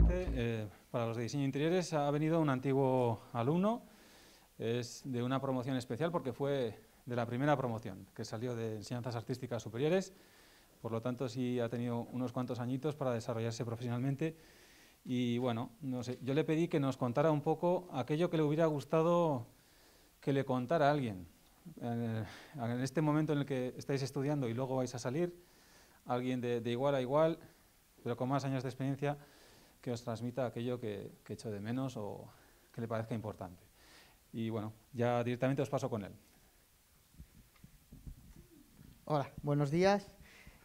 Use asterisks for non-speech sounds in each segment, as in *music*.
Este, eh, para los de diseño interiores, ha venido un antiguo alumno, es de una promoción especial porque fue de la primera promoción que salió de enseñanzas artísticas superiores, por lo tanto sí ha tenido unos cuantos añitos para desarrollarse profesionalmente y bueno, no sé, yo le pedí que nos contara un poco aquello que le hubiera gustado que le contara a alguien. Eh, en, este momento en el que estáis estudiando y luego vais a salir, alguien de igual a igual, pero con más años de experiencia, que os transmita aquello que, he hecho de menos o que le parezca importante. Y bueno, ya directamente os paso con él. Hola, buenos días.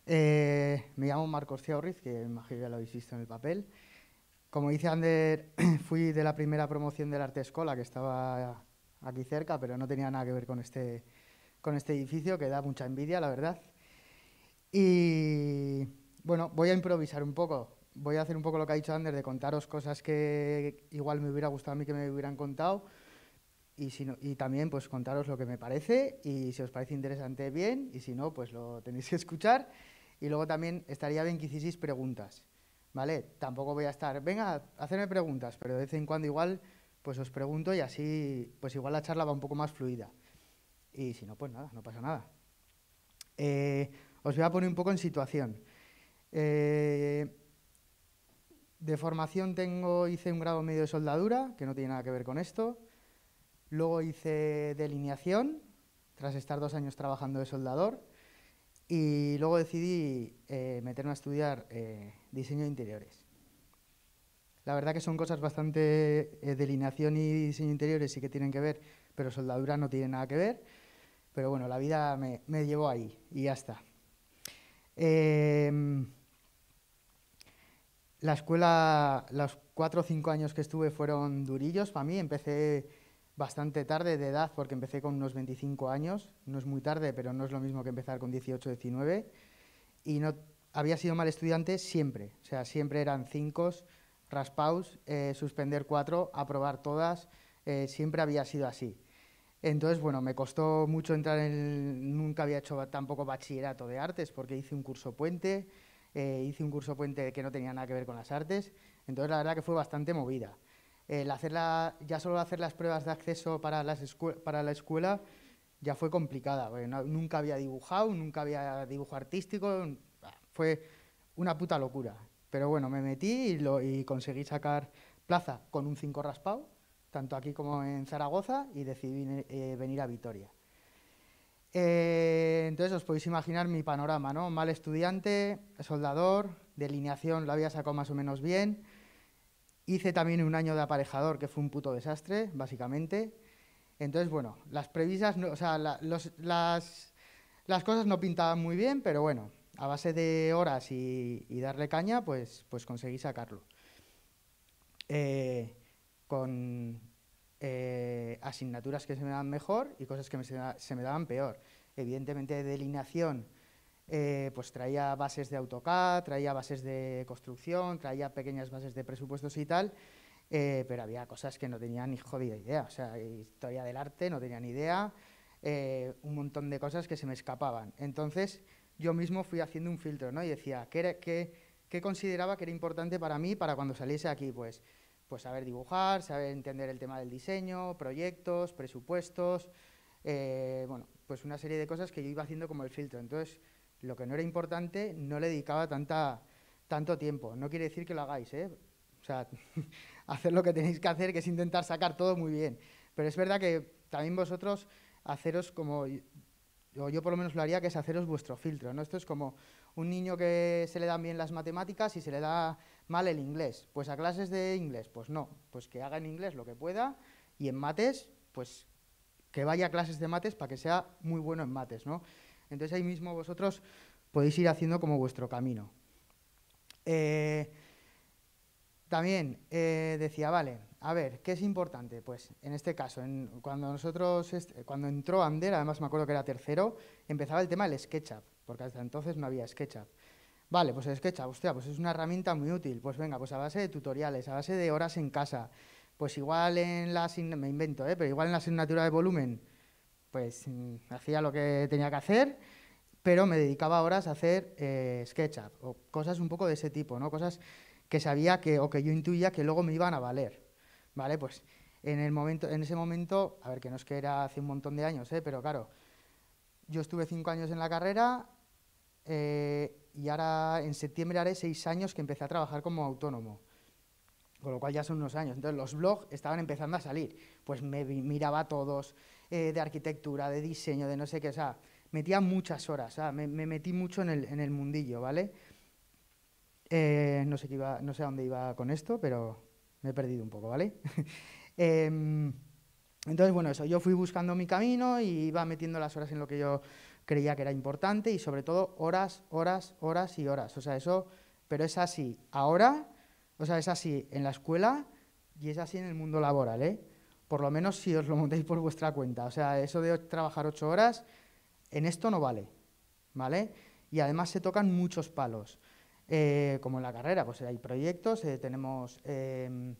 Eh, me llamo Marcos Ciaurriz, que imagino ya lo habéis visto en el papel. Como dice Ander, *clears throat* fui de la primera promoción del Arte Escola, que estaba aquí cerca, pero no tenía nada que ver con este, con este edificio, que da mucha envidia, la verdad. Y bueno, voy a improvisar un poco voy a hacer un poco lo que ha dicho Anders de contaros cosas que igual me hubiera gustado a mí que me hubieran contado. Y, si y también pues contaros lo que me parece y si os parece interesante, bien, y si no, pues lo tenéis que escuchar. Y luego también estaría bien que preguntas, ¿vale? Tampoco voy a estar, venga, hacerme preguntas, pero de vez en cuando igual pues os pregunto y así pues igual la charla va un poco más fluida. Y si no, pues nada, no pasa nada. Eh, os voy a poner un poco en situación. Eh, de formación tengo, hice un grado medio de soldadura, que no tiene nada que ver con esto. Luego hice delineación, tras estar dos años trabajando de soldador. Y luego decidí eh, meterme a estudiar eh, diseño de interiores. La verdad que son cosas bastante... Eh, delineación y diseño de interiores sí que tienen que ver, pero soldadura no tiene nada que ver. Pero bueno, la vida me, me llevó ahí y ya está. Em, la escuela, los cuatro o cinco años que estuve fueron durillos para mí. Empecé bastante tarde de edad porque empecé con unos 25 años. No es muy tarde, pero no es lo mismo que empezar con 18 o 19. Y no, había sido mal estudiante siempre. O sea, siempre eran cinco, raspaus, eh, suspender cuatro, aprobar todas. Eh, siempre había sido así. Entonces, bueno, me costó mucho entrar en... nunca había hecho tampoco bachillerato de artes porque hice un curso puente eh, hice un curso puente que no tenía nada que ver con las artes, entonces la verdad que fue bastante movida. ya solo hacer las pruebas de acceso para, las para la escuela ya fue complicada, nunca había dibujado, nunca había dibujo artístico, fue una puta locura. Pero bueno, me metí y, lo, y conseguí sacar plaza con un 5 raspado, tanto aquí como en Zaragoza, y decidí eh, venir a Vitoria. Eh, entonces os podéis imaginar mi panorama, ¿no? Mal estudiante, soldador, delineación la había sacado más o menos bien. Hice también un año de aparejador, que fue un puto desastre, básicamente. Entonces, bueno, las previsas, o sea, las, cosas no pintaban muy bien, pero bueno, a base de horas y, darle caña, pues, pues conseguí sacarlo. Eh, con, eh, asignaturas que se me daban mejor y cosas que se me daban peor. Evidentemente, de delineación, eh, pues traía bases de AutoCAD, traía bases de construcción, traía pequeñas bases de presupuestos y tal, eh, pero había cosas que no tenía ni jodida idea, o sea, historia del arte, no tenía ni idea, un montón de cosas que se me escapaban. Entonces, yo mismo fui haciendo un filtro, ¿no? Y decía, ¿qué, qué consideraba que era importante para mí para cuando saliese aquí? Pues pues saber dibujar, saber entender el tema del diseño, proyectos, presupuestos, eh, bueno, pues una serie de cosas que yo iba haciendo como el filtro. Entonces, lo que no era importante no le dedicaba tanta, tanto tiempo. No quiere decir que lo hagáis, ¿eh? O sea, *laughs* hacer lo que tenéis que hacer, que es intentar sacar todo muy bien. Pero es verdad que también vosotros haceros como, o yo por lo menos lo haría, que es haceros vuestro filtro, ¿no? Esto es como un niño que se le dan bien las matemáticas y se le da mal el inglés, pues a clases de inglés, pues no, pues que haga en inglés lo que pueda y en mates, pues que vaya a clases de mates para que sea muy bueno en mates, ¿no? Entonces ahí mismo vosotros podéis ir haciendo como vuestro camino. Eh, también eh, decía, vale, a ver, ¿qué es importante? Pues en este caso, cuando nosotros, cuando entró Ander, además me acuerdo que era tercero, empezaba el tema del SketchUp, porque hasta entonces no había SketchUp. Vale, pues SketchUp, hostia, pues es una herramienta muy útil. Pues venga, pues a base de tutoriales, a base de horas en casa. Pues igual en la me invento, ¿eh? pero igual en la asignatura de volumen, pues mm, hacía lo que tenía que hacer, pero me dedicaba horas a hacer eh, SketchUp o cosas un poco de ese tipo, ¿no? Cosas que sabía que o que yo intuía que luego me iban a valer. Vale, pues en, el momento, en ese momento, a ver, que no es que era hace un montón de años, ¿eh? pero claro, yo estuve cinco años en la carrera, eh, y ahora en septiembre haré seis años que empecé a trabajar como autónomo, con lo cual ya son unos años. Entonces los blogs estaban empezando a salir, pues me miraba todos, eh, de arquitectura, de diseño, de no sé qué, o sea, metía muchas horas, me, metí mucho en el, mundillo, ¿vale? Eh, no, sé qué iba, no sé a dónde iba con esto, pero me he perdido un poco, ¿vale? *laughs* Em, entonces, bueno, eso, yo fui buscando mi camino y iba metiendo las horas en lo que yo creía que era importante y sobre todo horas, horas, horas y horas. O sea, eso, pero es así ahora, o sea, es así en la escuela y es así en el mundo laboral, ¿eh? Por lo menos si os lo montéis por vuestra cuenta. O sea, eso de trabajar ocho horas, en esto no vale, ¿vale? Y además se tocan muchos palos. Eh, como en la carrera, pues hay proyectos, eh, tenemos em,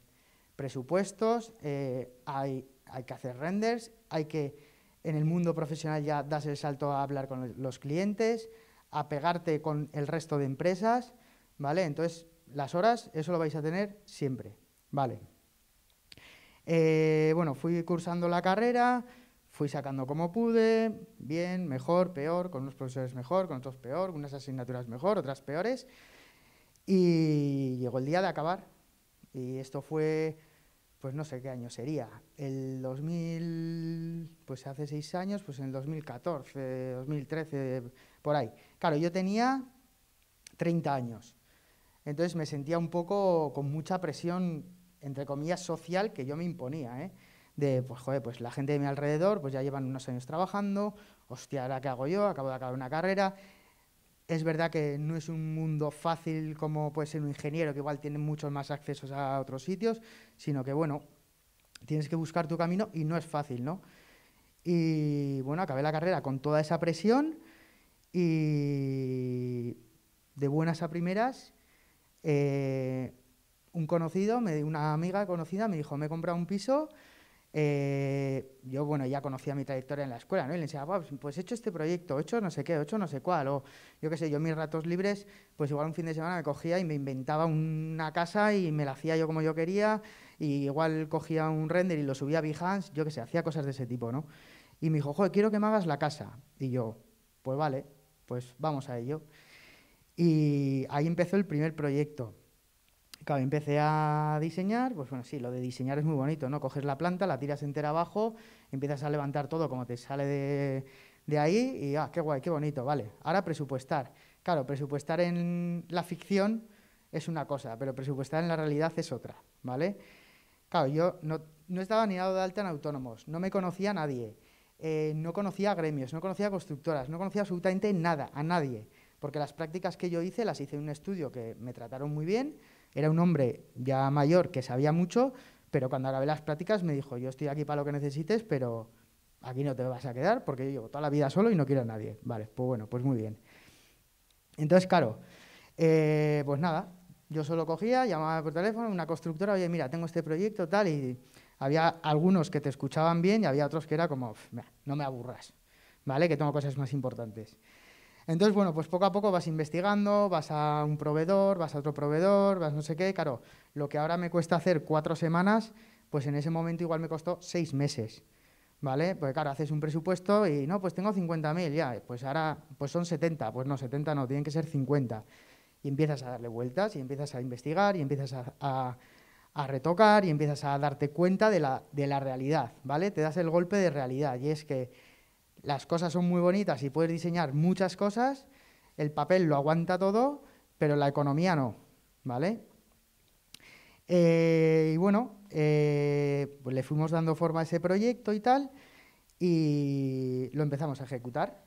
presupuestos, eh, hay, hay que hacer renders, hay que en el mundo profesional ya das el salto a hablar con los clientes, a pegarte con el resto de empresas, ¿vale? Entonces, las horas, eso lo vais a tener siempre, ¿vale? Eh, bueno, fui cursando la carrera, fui sacando como pude, bien, mejor, peor, con unos profesores mejor, con otros peor, unas asignaturas mejor, otras peores, y llegó el día de acabar. Y esto fue pues no sé qué año sería, el 2000, pues hace seis años, pues en el 2014, 2013, por ahí. Claro, yo tenía 30 años, entonces me sentía un poco con mucha presión, entre comillas, social que yo me imponía, ¿eh? de, pues joder, pues la gente de mi alrededor, pues ya llevan unos años trabajando, hostia, ¿ahora qué hago yo? Acabo de acabar una carrera, es verdad que no es un mundo fácil como puede ser un ingeniero, que igual tiene muchos más accesos a otros sitios, sino que, bueno, tienes que buscar tu camino y no es fácil, ¿no? Y bueno, acabé la carrera con toda esa presión y de buenas a primeras, eh, un conocido, una amiga conocida me dijo, me he comprado un piso eh, yo, bueno, ya conocía mi trayectoria en la escuela, ¿no? Y le decía, pues, he hecho este proyecto, he hecho no sé qué, he hecho no sé cuál, o yo qué sé, yo mis ratos libres, pues igual un fin de semana me cogía y me inventaba una casa y me la hacía yo como yo quería, y igual cogía un render y lo subía a Behance, yo qué sé, hacía cosas de ese tipo, ¿no? Y me dijo, joder, quiero que me hagas la casa. Y yo, pues vale, pues vamos a ello. Y ahí empezó el primer proyecto. Claro, empecé a diseñar, pues bueno, sí, lo de diseñar es muy bonito, ¿no? Coges la planta, la tiras entera abajo, empiezas a levantar todo como te sale de, ahí y, ah, qué guay, qué bonito, vale. Ahora presupuestar. Claro, presupuestar en la ficción es una cosa, pero presupuestar en la realidad es otra, ¿vale? Claro, yo no, estaba ni dado de alta en autónomos, no me conocía a nadie, eh, no conocía a gremios, no conocía constructoras, no conocía absolutamente nada, a nadie, porque las prácticas que yo hice las hice en un estudio que me trataron muy bien, era un hombre ya mayor que sabía mucho, pero cuando acabé las prácticas me dijo, yo estoy aquí para lo que necesites, pero aquí no te vas a quedar porque yo llevo toda la vida solo y no quiero a nadie. Vale, pues bueno, pues muy bien. Entonces, claro, eh, pues nada, yo solo cogía, llamaba por teléfono una constructora, oye, mira, tengo este proyecto, tal, y había algunos que te escuchaban bien y había otros que era como, no me aburras, ¿vale? Que tengo cosas más importantes. Entonces, bueno, pues poco a poco vas investigando, vas a un proveedor, vas a otro proveedor, vas no sé qué. Claro, lo que ahora me cuesta hacer cuatro semanas, pues en ese momento igual me costó seis meses. ¿Vale? Porque claro, haces un presupuesto y no, pues tengo 50.000 ya, pues ahora pues son 70, pues no, 70 no, tienen que ser 50. Y empiezas a darle vueltas y empiezas a investigar y empiezas a, a retocar y empiezas a darte cuenta de la, de la, realidad, ¿vale? Te das el golpe de realidad y es que las cosas son muy bonitas y puedes diseñar muchas cosas, el papel lo aguanta todo, pero la economía no, ¿vale? Eh, y bueno, eh, pues le fuimos dando forma a ese proyecto y tal, y lo empezamos a ejecutar.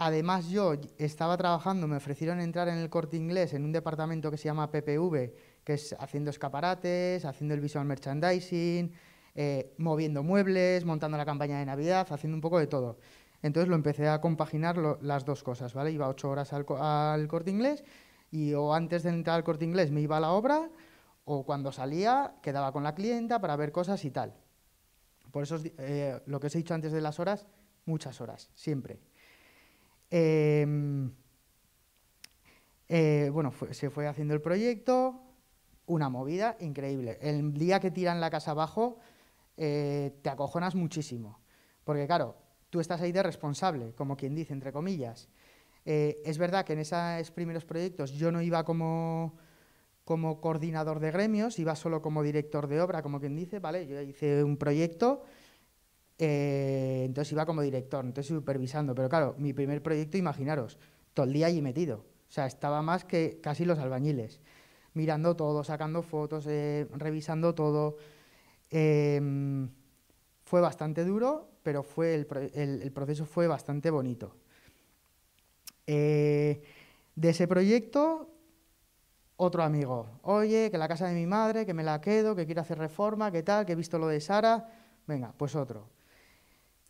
Además, yo estaba trabajando, me ofrecieron entrar en el corte inglés en un departamento que se llama PPV, que es haciendo escaparates, haciendo el visual merchandising, eh, moviendo muebles, montando la campaña de Navidad, haciendo un poco de todo. Entonces lo empecé a compaginar las dos cosas, ¿vale? Iba ocho horas al, corte inglés y o antes de entrar al corte inglés me iba a la obra o cuando salía quedaba con la clienta para ver cosas y tal. Por eso eh, lo que os he dicho antes de las horas, muchas horas, siempre. Em, eh, bueno, se fue haciendo el proyecto, una movida increíble. El día que tiran la casa abajo, eh, te acojonas muchísimo. Porque claro, tú estás ahí de responsable, como quien dice, entre comillas. Eh, es verdad que en esos primeros proyectos yo no iba como, como coordinador de gremios, iba solo como director de obra, como quien dice, ¿vale? Yo hice un proyecto, eh, entonces iba como director, entonces supervisando. Pero claro, mi primer proyecto, imaginaros, todo el día allí metido. O sea, estaba más que casi los albañiles, mirando todo, sacando fotos, revisando todo. Em, fue bastante duro, pero fue el, proceso fue bastante bonito. Eh, de ese proyecto, otro amigo, oye, que la casa de mi madre, que me la quedo, que quiero hacer reforma, que tal, que he visto lo de Sara, venga, pues otro.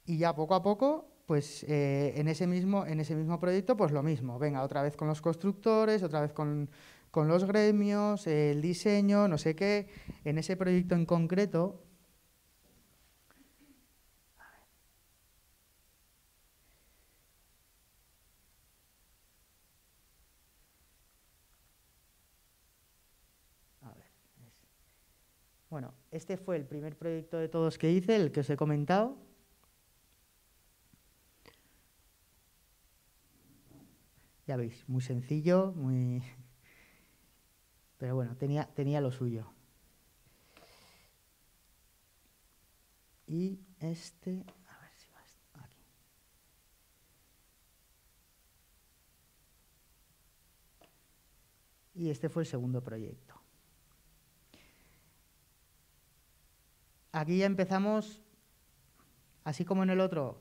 Y ya poco a poco, pues eh, en, ese mismo, en ese mismo proyecto, pues lo mismo, venga, otra vez con los constructores, otra vez con con los gremios, el diseño, no sé qué, en ese proyecto en concreto. Bueno, este fue el primer proyecto de todos que hice, el que os he comentado. Ya veis, muy sencillo, muy pero bueno, tenía, lo suyo. Y este, a ver si va aquí. Y este fue el segundo proyecto. Aquí ya empezamos, así como en el otro,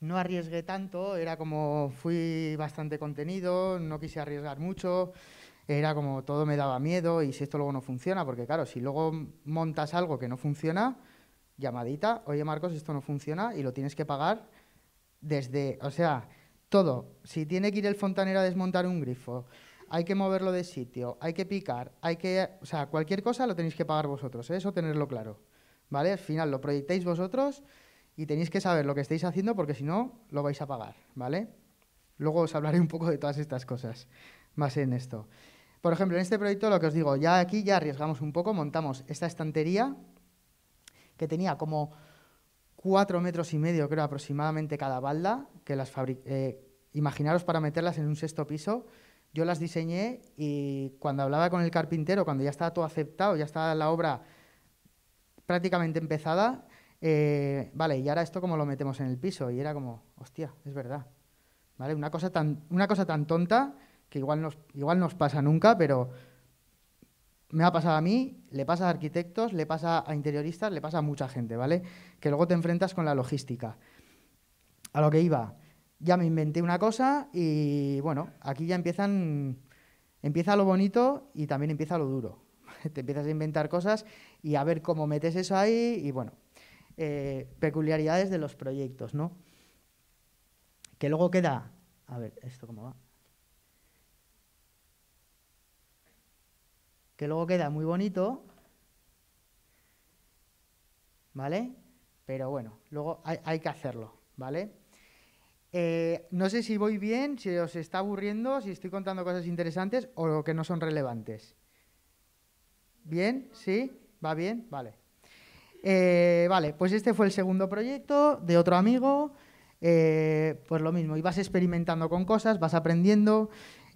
no arriesgué tanto, era como fui bastante contenido, no quise arriesgar mucho era como todo me daba miedo y si esto luego no funciona, porque claro, si luego montas algo que no funciona, llamadita, oye Marcos, esto no funciona y lo tienes que pagar desde, o sea, todo. Si tiene que ir el fontanero a desmontar un grifo, hay que moverlo de sitio, hay que picar, hay que, o sea, cualquier cosa lo tenéis que pagar vosotros, ¿eh? eso tenerlo claro, ¿vale? Al final lo proyectáis vosotros y tenéis que saber lo que estáis haciendo porque si no, lo vais a pagar, ¿vale? Luego os hablaré un poco de todas estas cosas, más en esto. Por ejemplo, en este proyecto lo que os digo, ya aquí ya arriesgamos un poco, montamos esta estantería que tenía como cuatro metros y medio, creo, aproximadamente cada balda, que las eh, imaginaros para meterlas en un sexto piso, yo las diseñé y cuando hablaba con el carpintero, cuando ya estaba todo aceptado, ya estaba la obra prácticamente empezada, eh, vale, y ahora esto cómo lo metemos en el piso, y era como, hostia, es verdad, ¿vale? Una cosa tan, una cosa tan tonta que igual nos, igual nos pasa nunca, pero me ha pasado a mí, le pasa a arquitectos, le pasa a interioristas, le pasa a mucha gente, ¿vale? Que luego te enfrentas con la logística. A lo que iba, ya me inventé una cosa y bueno, aquí ya empiezan, empieza lo bonito y también empieza lo duro. *laughs* te empiezas a inventar cosas y a ver cómo metes eso ahí y bueno, eh, peculiaridades de los proyectos, ¿no? Que luego queda, a ver, esto cómo va. que luego queda muy bonito, ¿vale? Pero bueno, luego hay, que hacerlo, ¿vale? Eh, no sé si voy bien, si os está aburriendo, si estoy contando cosas interesantes o que no son relevantes. ¿Bien? ¿Sí? ¿Va bien? Vale. Eh, vale, pues este fue el segundo proyecto de otro amigo. Eh, pues lo mismo, y vas experimentando con cosas, vas aprendiendo.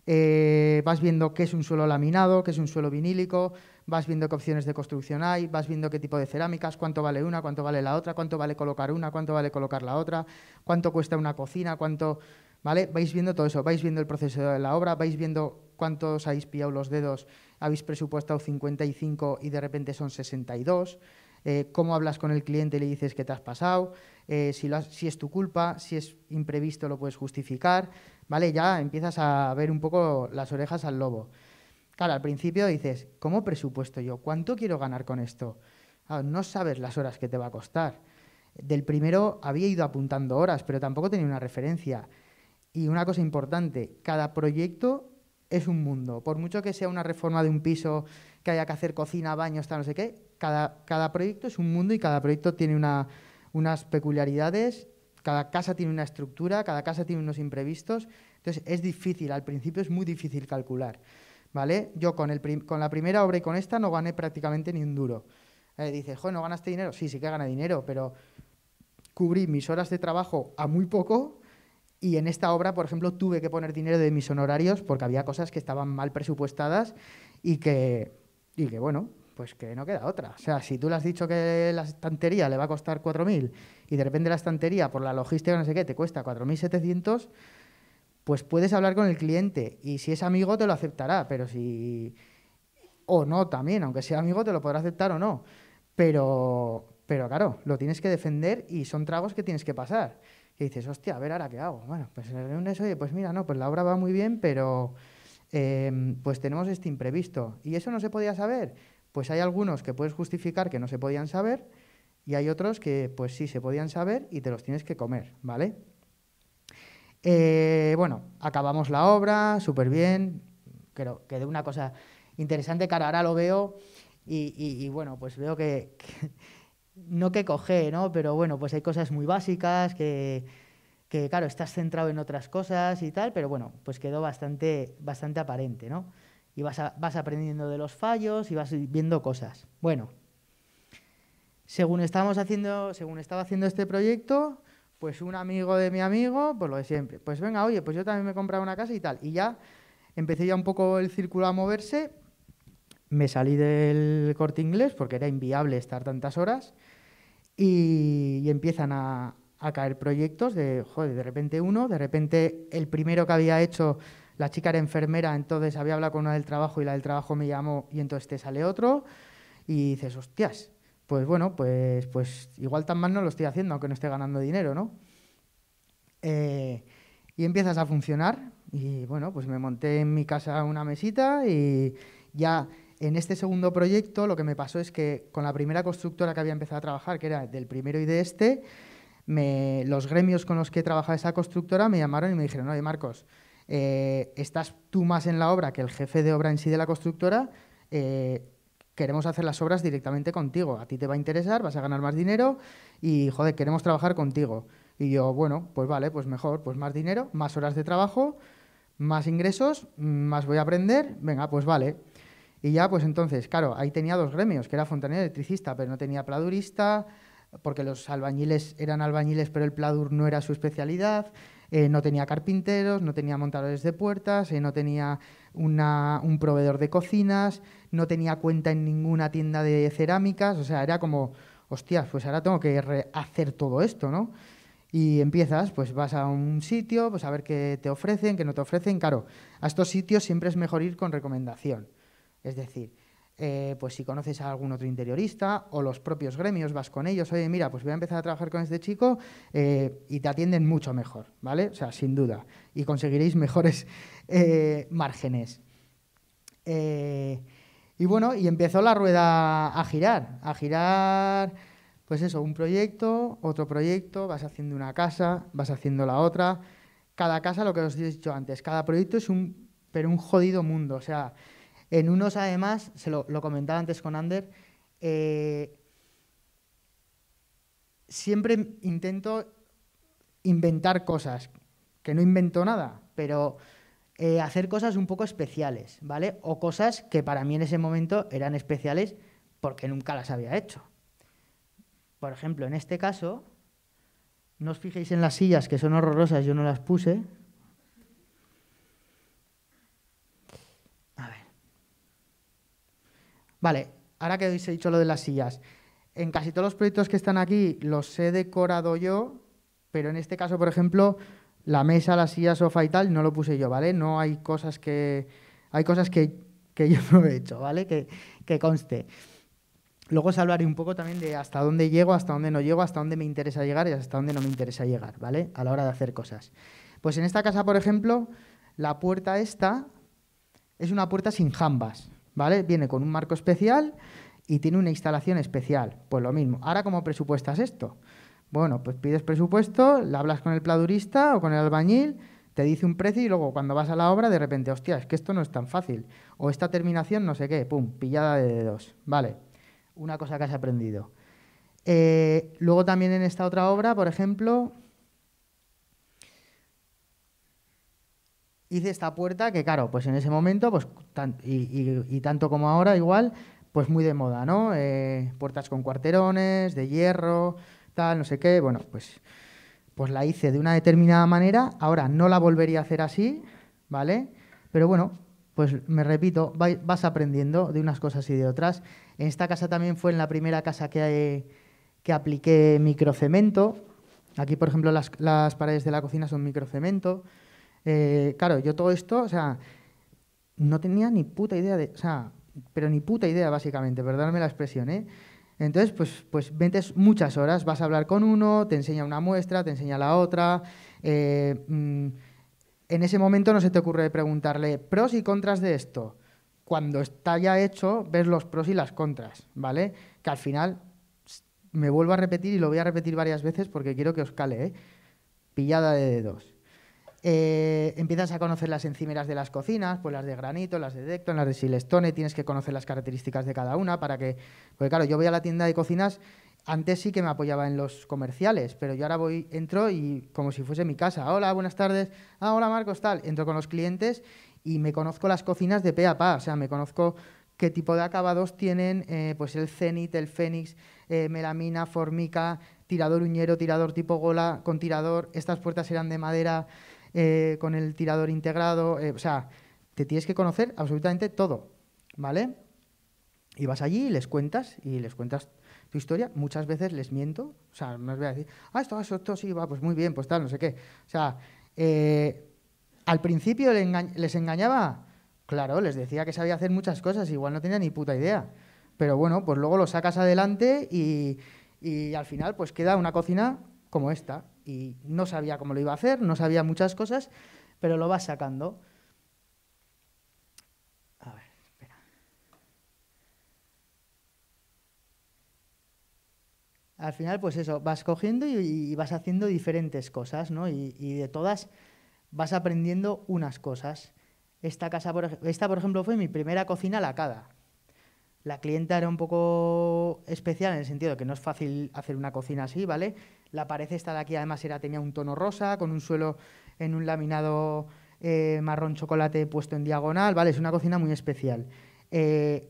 Eh, vas viendo qué es un suelo laminado, qué es un suelo vinílico, vas viendo qué opciones de construcción hay, vas viendo qué tipo de cerámicas, cuánto vale una, cuánto vale la otra, cuánto vale colocar una, cuánto vale colocar la otra, cuánto cuesta una cocina, cuánto... ¿Vale? Vais viendo todo eso, vais viendo el proceso de la obra, vais viendo cuántos habéis pillado los dedos, habéis presupuestado 55 y de repente son 62, eh, cómo hablas con el cliente y le dices que te has pasado, eh, si es tu culpa, si es imprevisto lo puedes justificar, ¿vale? Ya empiezas a ver un poco las orejas al lobo. Claro, al principio dices, ¿cómo presupuesto yo? ¿Cuánto quiero ganar con esto? no sabes las horas que te va a costar. Del primero había ido apuntando horas, pero tampoco tenía una referencia. Y una cosa importante, cada proyecto es un mundo. Por mucho que sea una reforma de un piso, que haya que hacer cocina, baños, tal, no sé qué, cada, proyecto es un mundo y cada proyecto tiene unas peculiaridades cada casa tiene una estructura, cada casa tiene unos imprevistos, entonces es difícil, al principio es muy difícil calcular. ¿Vale? Yo con, el con la primera obra y con esta no gané prácticamente ni un duro. Eh, dices, joder, ¿no ganaste dinero? Sí, sí que gana dinero, pero cubrí mis horas de trabajo a muy poco y en esta obra, por ejemplo, tuve que poner dinero de mis honorarios porque había cosas que estaban mal presupuestadas y que, y que bueno, pues que no queda otra. O sea, si tú le has dicho que la estantería le va a costar 4.000 y de repente la estantería por la logística no sé qué te cuesta 4.700, pues puedes hablar con el cliente y si es amigo te lo aceptará, pero si... O no también, aunque sea amigo te lo podrá aceptar o no. Pero, pero claro, lo tienes que defender y son tragos que tienes que pasar. Y dices, hostia, a ver ahora qué hago. Bueno, pues el eso oye, pues mira, no, pues la obra va muy bien, pero eh, pues tenemos este imprevisto. ¿Y eso no se podía saber? Pues hay algunos que puedes justificar que no se podían saber y hay otros que pues sí se podían saber y te los tienes que comer, ¿vale? Eh, bueno, acabamos la obra, súper bien, creo que de una cosa interesante, claro, ahora lo veo y, bueno, pues veo que, *laughs* no que coge, ¿no? Pero bueno, pues hay cosas muy básicas que, claro, estás centrado en otras cosas y tal, pero bueno, pues quedó bastante, bastante aparente, ¿no? y vas, vas aprendiendo de los fallos y vas viendo cosas. Bueno, según, estábamos haciendo, según estaba haciendo este proyecto, pues un amigo de mi amigo, pues lo de siempre, pues venga, oye, pues yo también me he comprado una casa y tal. Y ya empecé ya un poco el círculo a moverse, me salí del corte inglés porque era inviable estar tantas horas y, empiezan a, a, caer proyectos de, joder, de repente uno, de repente el primero que había hecho la chica era enfermera, entonces había hablado con una del trabajo y la del trabajo me llamó y entonces te sale otro y dices, hostias, pues bueno, pues, pues igual tan mal no lo estoy haciendo, aunque no esté ganando dinero, ¿no? Eh, y empiezas a funcionar y bueno, pues me monté en mi casa una mesita y ya en este segundo proyecto lo que me pasó es que con la primera constructora que había empezado a trabajar, que era del primero y de este, los gremios con los que trabajaba esa constructora me llamaron y me dijeron, oye Marcos, eh, estás tú más en la obra que el jefe de obra en sí de la constructora, eh, queremos hacer las obras directamente contigo. A ti te va a interesar, vas a ganar más dinero y, joder, queremos trabajar contigo. Y yo, bueno, pues vale, pues mejor, pues más dinero, más horas de trabajo, más ingresos, más voy a aprender, venga, pues vale. Y ya, pues entonces, claro, ahí tenía dos gremios, que era fontanero electricista, pero no tenía pladurista, porque los albañiles eran albañiles, pero el pladur no era su especialidad. Eh, no tenía carpinteros, no tenía montadores de puertas, eh, no tenía una, un proveedor de cocinas, no tenía cuenta en ninguna tienda de cerámicas, o sea, era como, hostias, pues ahora tengo que hacer todo esto, ¿no? Y empiezas, pues vas a un sitio, pues a ver qué te ofrecen, qué no te ofrecen. Claro, a estos sitios siempre es mejor ir con recomendación. Es decir, eh, pues si conoces a algún otro interiorista o los propios gremios, vas con ellos, oye, mira, pues voy a empezar a trabajar con este chico eh, y te atienden mucho mejor, ¿vale? O sea, sin duda, y conseguiréis mejores eh, márgenes. y bueno, y empezó la rueda a girar, a girar, pues eso, un proyecto, otro proyecto, vas haciendo una casa, vas haciendo la otra. Cada casa, lo que os he dicho antes, cada proyecto es un, pero un jodido mundo, o sea, en unos, además, se lo, comentaba antes con Ander, eh, siempre intento inventar cosas, que no invento nada, pero eh, hacer cosas un poco especiales, ¿vale? O cosas que para mí en ese momento eran especiales porque nunca las había hecho. Por ejemplo, en este caso, no os fijéis en las sillas, que son horrorosas, yo no las puse, Vale, ahora que os he dicho lo de las sillas, en casi todos los proyectos que están aquí los he decorado yo, pero en este caso, por ejemplo, la mesa, la silla, sofá y tal, no lo puse yo, ¿vale? No hay cosas que. Hay cosas que, yo *laughs* no he hecho, ¿vale? Que, que, conste. Luego os hablaré un poco también de hasta dónde llego, hasta dónde no llego, hasta dónde me interesa llegar y hasta dónde no me interesa llegar, ¿vale? A la hora de hacer cosas. Pues en esta casa, por ejemplo, la puerta esta es una puerta sin jambas, ¿vale? Viene con un marco especial y tiene una instalación especial. Pues lo mismo. Ahora, ¿cómo presupuestas esto? Bueno, pues pides presupuesto, le hablas con el pladurista o con el albañil, te dice un precio y luego cuando vas a la obra de repente, hostia, es que esto no es tan fácil. O esta terminación no sé qué, pum, pillada de dedos. Vale, una cosa que has aprendido. Eh, luego también en esta otra obra, por ejemplo, hice esta puerta que, claro, pues en ese momento, pues, y, tanto como ahora igual, pues muy de moda, ¿no? Eh, puertas con cuarterones, de hierro, tal, no sé qué. Bueno, pues, pues la hice de una determinada manera. Ahora no la volvería a hacer así, ¿vale? Pero bueno, pues me repito, vas aprendiendo de unas cosas y de otras. En esta casa también fue en la primera casa que, que apliqué microcemento. Aquí, por ejemplo, las, las paredes de la cocina son microcemento. Eh, claro, yo todo esto, o sea, no tenía ni puta idea de, o sea, pero ni puta idea básicamente, perdóname la expresión, ¿eh? Entonces, pues, pues ventes muchas horas, vas a hablar con uno, te enseña una muestra, te enseña la otra. Eh, mm, en ese momento no se te ocurre preguntarle pros y contras de esto. Cuando está ya hecho, ves los pros y las contras, ¿vale? Que al final, me vuelvo a repetir y lo voy a repetir varias veces porque quiero que os cale, ¿eh? Pillada de dedos. Eh, empiezas a conocer las encimeras de las cocinas, pues las de granito, las de Decton, las de Silestone, tienes que conocer las características de cada una para que... Porque claro, yo voy a la tienda de cocinas, antes sí que me apoyaba en los comerciales, pero yo ahora voy, entro y como si fuese mi casa, hola, buenas tardes, ah, hola Marcos, tal, entro con los clientes y me conozco las cocinas de pe a pa, o sea, me conozco qué tipo de acabados tienen, eh, pues el Zenit, el Fénix, eh, melamina, formica, tirador uñero, tirador tipo gola, con tirador, estas puertas eran de madera... Eh, con el tirador integrado, eh, o sea, te tienes que conocer absolutamente todo, ¿vale? Y vas allí y les cuentas, y les cuentas tu historia. Muchas veces les miento, o sea, no les voy a decir, ah, esto, ah, esto, esto sí, va, pues muy bien, pues tal, no sé qué. O sea, eh, al principio les engañaba, claro, les decía que sabía hacer muchas cosas, igual no tenía ni puta idea. Pero bueno, pues luego lo sacas adelante y, y al final pues queda una cocina como esta, y no sabía cómo lo iba a hacer, no sabía muchas cosas, pero lo vas sacando. Al final, pues eso, vas cogiendo y, vas haciendo diferentes cosas, ¿no? Y, de todas vas aprendiendo unas cosas. Esta casa, por, esta, por ejemplo, fue mi primera cocina lacada. La clienta era un poco especial en el sentido de que no es fácil hacer una cocina así, ¿vale? La pared esta de aquí además era, tenía un tono rosa, con un suelo en un laminado eh, marrón chocolate puesto en diagonal, ¿vale? Es una cocina muy especial. Eh,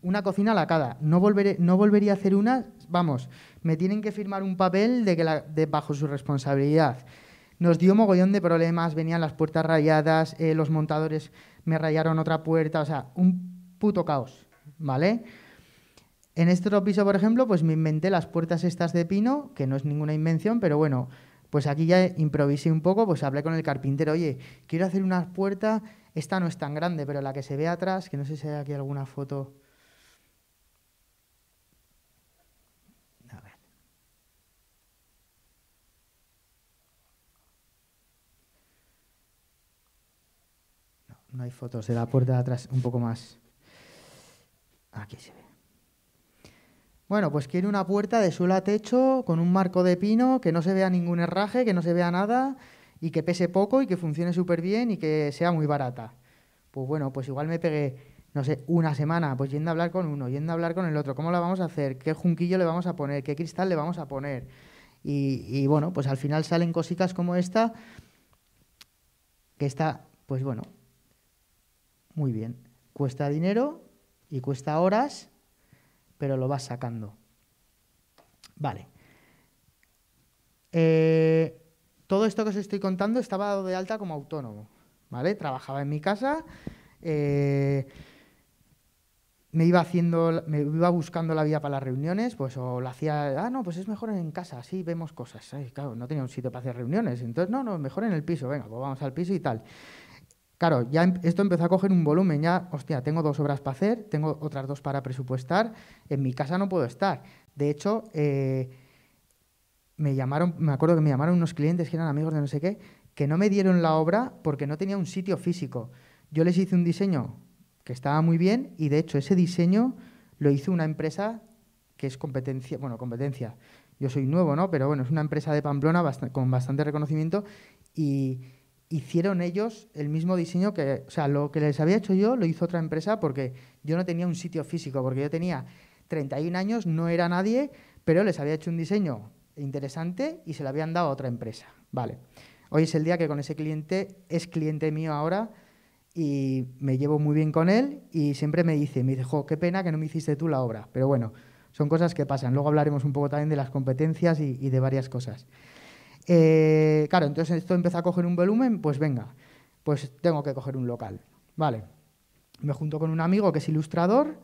una cocina lacada. No, volveré, no volvería a hacer una, vamos, me tienen que firmar un papel de que la, bajo su responsabilidad. Nos dio mogollón de problemas, venían las puertas rayadas, eh, los montadores me rayaron otra puerta, o sea, un puto caos, ¿vale? En este otro piso, por ejemplo, pues me inventé las puertas estas de pino, que no es ninguna invención, pero bueno, pues aquí ya improvisé un poco, pues hablé con el carpintero, oye, quiero hacer una puerta, esta no es tan grande, pero la que se ve atrás, que no sé si hay aquí alguna foto. no hay fotos de la puerta de atrás, un poco más. Aquí se ve. Bueno, pues quiere una puerta de suelo a techo con un marco de pino, que no se vea ningún herraje, que no se vea nada y que pese poco y que funcione súper bien y que sea muy barata. Pues bueno, pues igual me pegué, no sé, una semana, pues yendo a hablar con uno, yendo a hablar con el otro, cómo la vamos a hacer, qué junquillo le vamos a poner, qué cristal le vamos a poner. Y, y bueno, pues al final salen cositas como esta, que está, pues bueno, muy bien. Cuesta dinero y cuesta horas pero lo vas sacando. Vale. Eh, todo esto que os estoy contando estaba dado de alta como autónomo, ¿vale? Trabajaba en mi casa, eh, me iba haciendo, me iba buscando la vía para las reuniones, pues o la hacía, ah, no, pues es mejor en casa, así vemos cosas. claro, no tenía un sitio para hacer reuniones, entonces no, no, mejor en el piso, venga, pues vamos al piso y tal. Claro, ya em, esto empezó a coger un volumen, ya, hostia, tengo dos obras para hacer, tengo otras dos para presupuestar, en mi casa no puedo estar. De hecho, eh, me llamaron, me acuerdo que me llamaron unos clientes que eran amigos de no sé qué, que no me dieron la obra porque no tenía un sitio físico. Yo les hice un diseño que estaba muy bien y de hecho ese diseño lo hizo una empresa que es competencia, bueno, competencia. Yo soy nuevo, ¿no? Pero bueno, es una empresa de Pamplona con bastante reconocimiento y hicieron ellos el mismo diseño que, o sea, lo que les había hecho yo lo hizo otra empresa porque yo no tenía un sitio físico, porque yo tenía 31 años, no era nadie, pero les había hecho un diseño interesante y se lo habían dado a otra empresa. Vale. Hoy es el día que con ese cliente es cliente mío ahora y me llevo muy bien con él y siempre me dice, me dice, jo, qué pena que no me hiciste tú la obra. Pero bueno, son cosas que pasan. Luego hablaremos un poco también de las competencias y de varias cosas. Eh, claro, entonces esto empieza a coger un volumen, pues venga, pues tengo que coger un local. Vale, me junto con un amigo que es ilustrador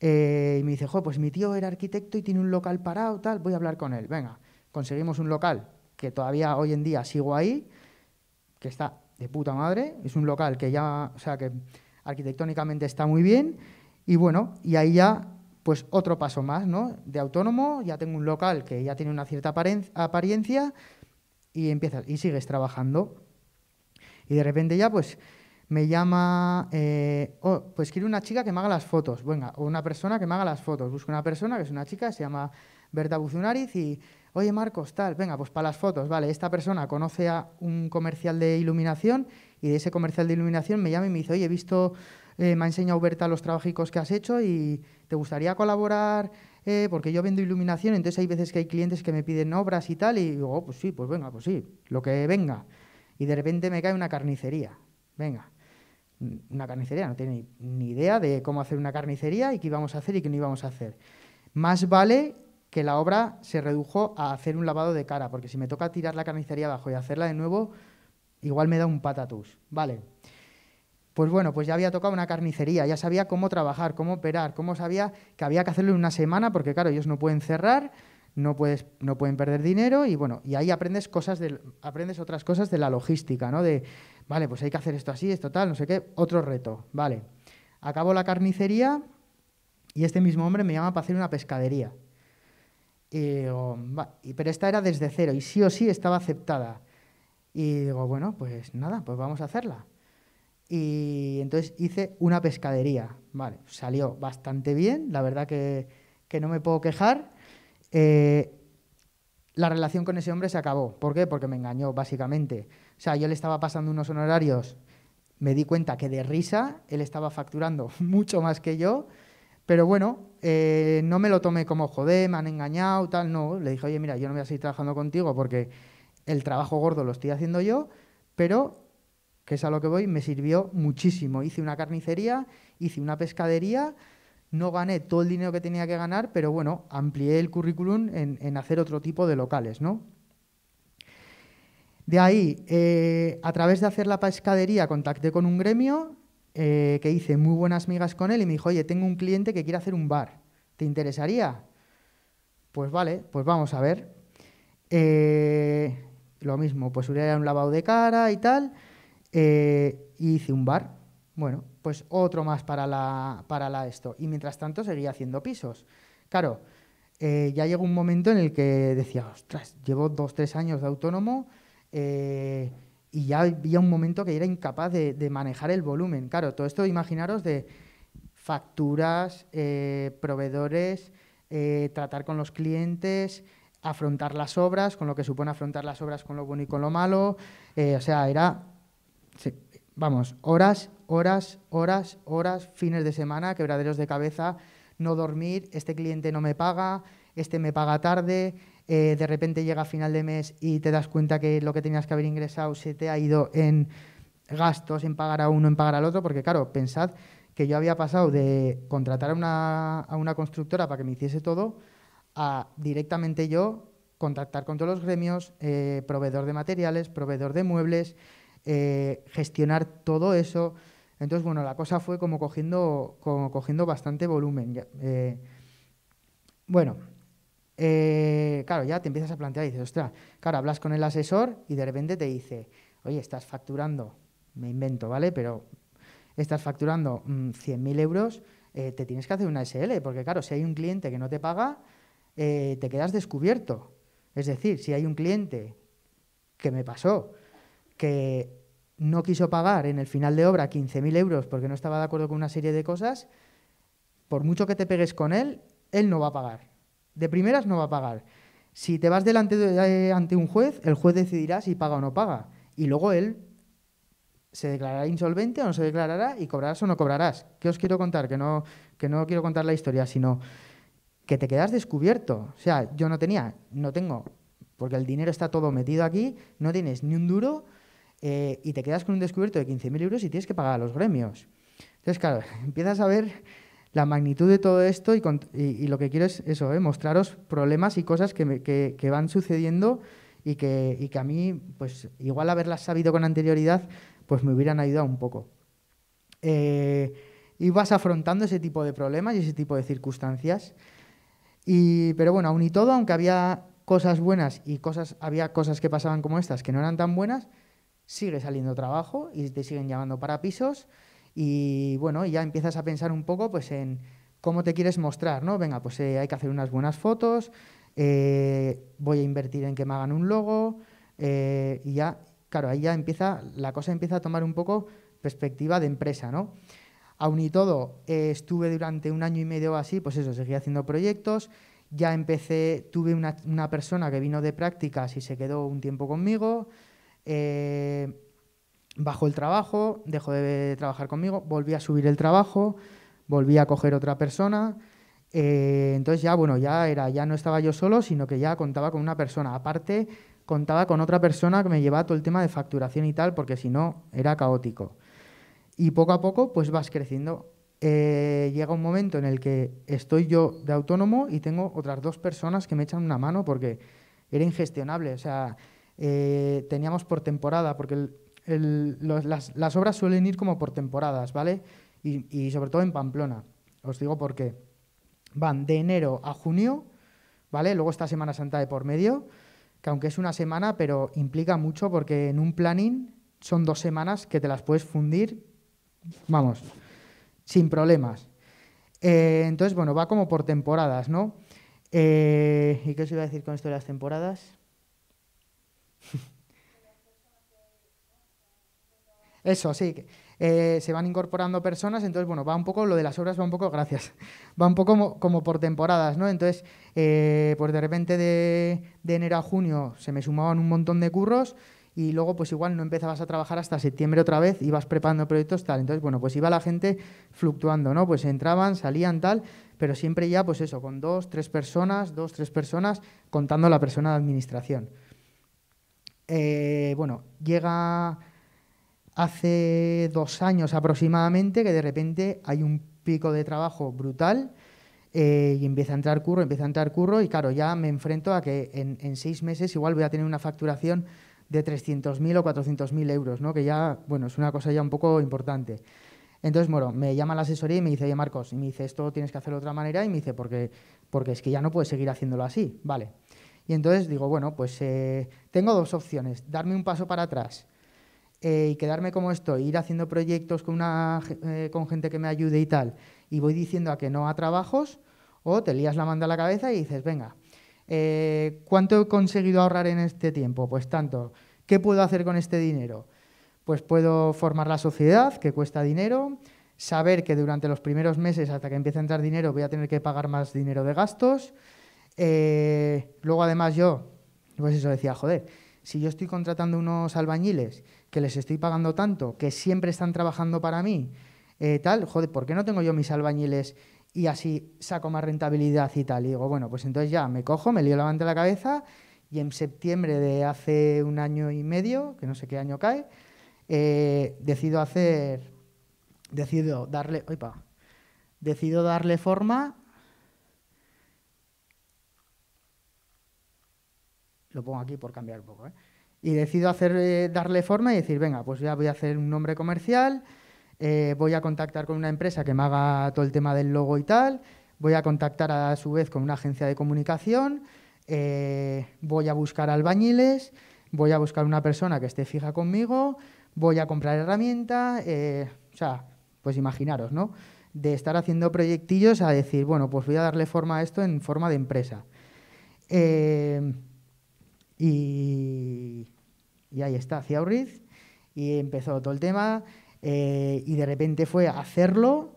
eh, y me dice, jo, pues mi tío era arquitecto y tiene un local parado, tal, voy a hablar con él. Venga, conseguimos un local que todavía hoy en día sigo ahí, que está de puta madre, es un local que ya, o sea, que arquitectónicamente está muy bien y bueno, y ahí ya pues otro paso más, ¿no? De autónomo, ya tengo un local que ya tiene una cierta apariencia, y empiezas y sigues trabajando. Y de repente ya, pues, me llama, eh, oh, pues quiero una chica que me haga las fotos, venga, o una persona que me haga las fotos. Busco una persona que es una chica, se llama Berta Buzunariz y, oye Marcos, tal, venga, pues para las fotos, vale, esta persona conoce a un comercial de iluminación y de ese comercial de iluminación me llama y me dice, oye, he visto, eh, me ha enseñado Berta los trabajicos que has hecho y te gustaría colaborar eh, porque yo vendo iluminación, entonces hay veces que hay clientes que me piden obras y tal, y digo, oh, pues sí, pues venga, pues sí, lo que venga. Y de repente me cae una carnicería, venga, mm, una carnicería, no tiene ni idea de cómo hacer una carnicería y qué íbamos a hacer y qué no íbamos a hacer. Más vale que la obra se redujo a hacer un lavado de cara, porque si me toca tirar la carnicería abajo y hacerla de nuevo, igual me da un patatus. Vale pues bueno, pues ya había tocado una carnicería, ya sabía cómo trabajar, cómo operar, cómo sabía que había que hacerlo en una semana, porque claro, ellos no pueden cerrar, no, pueden perder dinero y bueno, y ahí aprendes, cosas aprendes otras cosas de la logística, ¿no? De, vale, pues hay que hacer esto así, esto tal, no sé qué, otro reto, vale. Acabo la carnicería y este mismo hombre me llama para hacer una pescadería. Y pero esta era desde cero y sí o sí estaba aceptada. Y digo, bueno, pues nada, pues vamos a hacerla. Y entonces hice una pescadería. Vale, salió bastante bien, la verdad que, no me puedo quejar. Eh, la relación con ese hombre se acabó. ¿Por qué? Porque me engañó, básicamente. O sea, yo le estaba pasando unos honorarios, me di cuenta que de risa él estaba facturando *laughs* mucho más que yo, pero bueno, eh, no me lo tomé como joder, me han engañado, tal, no. Le dije, oye, mira, yo no voy a seguir trabajando contigo porque el trabajo gordo lo estoy haciendo yo, pero que es a lo que voy, me sirvió muchísimo. Hice una carnicería, hice una pescadería, no gané todo el dinero que tenía que ganar, pero bueno, amplié el currículum en, hacer otro tipo de locales, De ahí, eh, a través de hacer la pescadería, contacté con un gremio eh, que hice muy buenas migas con él y me dijo, oye, tengo un cliente que quiere hacer un bar, ¿te interesaría? Pues vale, pues vamos a ver. Eh, lo mismo, pues hubiera un lavado de cara y tal. Eh, hice un bar, bueno, pues otro más para la, para la esto. Y mientras tanto seguía haciendo pisos. Claro, eh, ya llegó un momento en el que decía, ostras, llevo dos, tres años de autónomo eh, y ya había un momento que era incapaz de, de, manejar el volumen. Claro, todo esto imaginaros de facturas, proveedores, tratar con los clientes, afrontar las obras, con lo que supone afrontar las obras con lo bueno y con lo malo. o sea, era vamos, horas, horas, horas, horas, fines de semana, quebraderos de cabeza, no dormir, este cliente no me paga, este me paga tarde, eh, de repente llega final de mes y te das cuenta que lo que tenías que haber ingresado se te ha ido en gastos, en pagar a uno, en pagar al otro, porque claro, pensad que yo había pasado de contratar a una, constructora para que me hiciese todo a directamente yo contactar con todos los gremios, eh, proveedor de materiales, proveedor de muebles, eh, gestionar todo eso. Entonces, bueno, la cosa fue como cogiendo, cogiendo bastante volumen. Eh, bueno, eh, claro, ya te empiezas a plantear y dices, ostras, claro, hablas con el asesor y de repente te dice, oye, estás facturando, me invento, ¿vale? Pero estás facturando 100.000 mm, euros, te tienes que hacer una SL, porque claro, si hay un cliente que no te paga, te quedas descubierto. Es decir, si hay un cliente que me pasó, que no quiso pagar en el final de obra 15.000 euros porque no estaba de acuerdo con una serie de cosas, por mucho que te pegues con él, él no va a pagar. De primeras no va a pagar. Si te vas delante de, eh, ante un juez, el juez decidirá si paga o no paga. Y luego él se declarará insolvente o no se declarará y cobrarás o no cobrarás. ¿Qué os quiero contar? Que no, que no quiero contar la historia, sino que te quedas descubierto. O sea, yo no tenía, no tengo, porque el dinero está todo metido aquí, no tienes ni un duro eh, y te quedas con un descubierto de 15.000 euros y tienes que pagar a los gremios. Entonces, claro, *laughs* empiezas a ver la magnitud de todo esto y, lo que quiero es eso, eh, mostraros problemas y cosas que, que, van sucediendo y que, y que, a mí, pues igual haberlas sabido con anterioridad, pues me hubieran ayudado un poco. Eh, y vas afrontando ese tipo de problemas y ese tipo de circunstancias. Y, pero bueno, aún y todo, aunque había cosas buenas y cosas, había cosas que pasaban como estas que no eran tan buenas, sigue saliendo trabajo y te siguen llamando para pisos y bueno, ya empiezas a pensar un poco pues en cómo te quieres mostrar, ¿no? Venga, pues eh, hay que hacer unas buenas fotos, eh, voy a invertir en que me hagan un logo eh, y ya, claro, ahí ya empieza, la cosa empieza a tomar un poco perspectiva de empresa, ¿no? Aún y todo, estuve durante un año y medio así, pues eso, seguí haciendo proyectos, ya empecé, tuve una, una persona que vino de prácticas y se quedó un tiempo conmigo, eh, bajo el trabajo, dejó de trabajar conmigo, volví a subir el trabajo, volví a coger otra persona. Eh, entonces ya, bueno, ya era, ya no estaba yo solo, sino que ya contaba con una persona. Aparte, contaba con otra persona que me llevaba todo el tema de facturación y tal, porque si no, era caótico. Y poco a poco, pues vas creciendo. Eh, llega un momento en el que estoy yo de autónomo y tengo otras dos personas que me echan una mano porque era ingestionable. O sea, eh, teníamos por temporada, porque las, obras suelen ir como por temporadas, ¿vale? Y, sobre todo en Pamplona. Os digo por qué. Van de enero a junio, ¿vale? Luego está Semana Santa de por medio, que aunque es una semana, pero implica mucho porque en un planning son dos semanas que te las puedes fundir, vamos, sin problemas. Eh, entonces, bueno, va como por temporadas, ¿no? Eh, ¿Y qué os iba a decir con esto de las temporadas? Eso, sí. Eh, se van incorporando personas, entonces, bueno, va un poco, lo de las obras va un poco, *laughs* gracias, va un poco como, por temporadas, ¿no? Entonces, eh, pues de repente de, enero a junio se me sumaban un montón de curros y luego, pues igual no empezabas a trabajar hasta septiembre otra vez, ibas preparando proyectos, tal. Entonces, bueno, pues iba la gente fluctuando, ¿no? Pues entraban, salían, tal, pero siempre ya, pues eso, con dos, tres personas, dos, tres personas, contando la persona de administración. Eh, bueno, llega hace dos años aproximadamente que de repente hay un pico de trabajo brutal eh, y empieza a entrar curro, empieza a entrar curro y claro, ya me enfrento a que en, seis meses igual voy a tener una facturación de 300.000 o 400.000 euros, ¿no? que ya bueno, es una cosa ya un poco importante. Entonces, bueno, me llama la asesoría y me dice, oye Marcos, y me dice, esto tienes que hacerlo de otra manera, y me dice, porque, porque es que ya no puedes seguir haciéndolo así, vale. Y entonces digo, bueno, pues eh, tengo dos opciones, darme un paso para atrás eh, y quedarme como estoy, ir haciendo proyectos con, una, eh, con gente que me ayude y tal, y voy diciendo a que no a trabajos, o te lías la manda a la cabeza y dices, venga, eh, ¿cuánto he conseguido ahorrar en este tiempo? Pues tanto. ¿Qué puedo hacer con este dinero? Pues puedo formar la sociedad, que cuesta dinero, saber que durante los primeros meses, hasta que empiece a entrar dinero, voy a tener que pagar más dinero de gastos. luego, además, yo, pues eso decía, joder, si yo estoy contratando unos albañiles que les estoy pagando tanto, que siempre están trabajando para mí, eh, tal, joder, ¿por qué no tengo yo mis albañiles y así saco más rentabilidad y tal? Y digo, bueno, pues entonces ya me cojo, me lío la manta de la cabeza y en septiembre de hace un año y medio, que no sé qué año cae, eh, decido hacer, decido darle, oipa, decido darle forma. Lo pongo aquí por cambiar un poco, ¿eh? y decido hacer, eh, darle forma y decir, venga, pues ya voy a hacer un nombre comercial, eh, voy a contactar con una empresa que me haga todo el tema del logo y tal, voy a contactar a su vez con una agencia de comunicación, eh, voy a buscar albañiles, voy a buscar una persona que esté fija conmigo, voy a comprar herramienta, o sea, pues imaginaros, ¿no? De estar haciendo proyectillos a decir, bueno, pues voy a darle forma a esto en forma de empresa. Y, y ahí está, hacia y empezó todo el tema eh, y de repente fue hacerlo.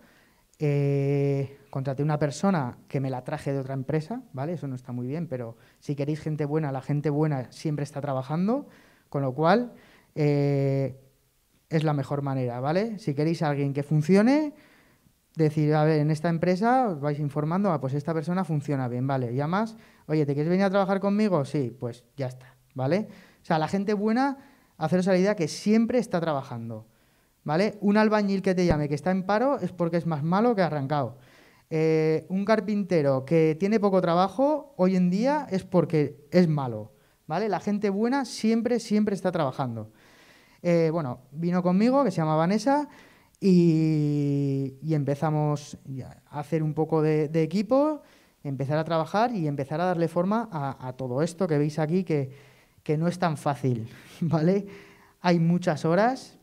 Eh, contraté una persona que me la traje de otra empresa, ¿vale? Eso no está muy bien, pero si queréis gente buena, la gente buena siempre está trabajando, con lo cual eh, es la mejor manera, ¿vale? Si queréis a alguien que funcione, decir, a ver, en esta empresa os vais informando, ah, pues esta persona funciona bien, ¿vale? Y además, oye, ¿te quieres venir a trabajar conmigo? Sí, pues ya está, ¿vale? O sea, la gente buena, haceros la idea que siempre está trabajando. ¿Vale? Un albañil que te llame que está en paro es porque es más malo que arrancado. Eh, un carpintero que tiene poco trabajo hoy en día es porque es malo. ¿Vale? La gente buena siempre, siempre está trabajando. Eh, bueno, vino conmigo, que se llama Vanessa, y, empezamos a hacer un poco de, equipo, empezar a trabajar y empezar a darle forma a, a todo esto que veis aquí, que, que no es tan fácil, *laughs* ¿vale? Hay muchas horas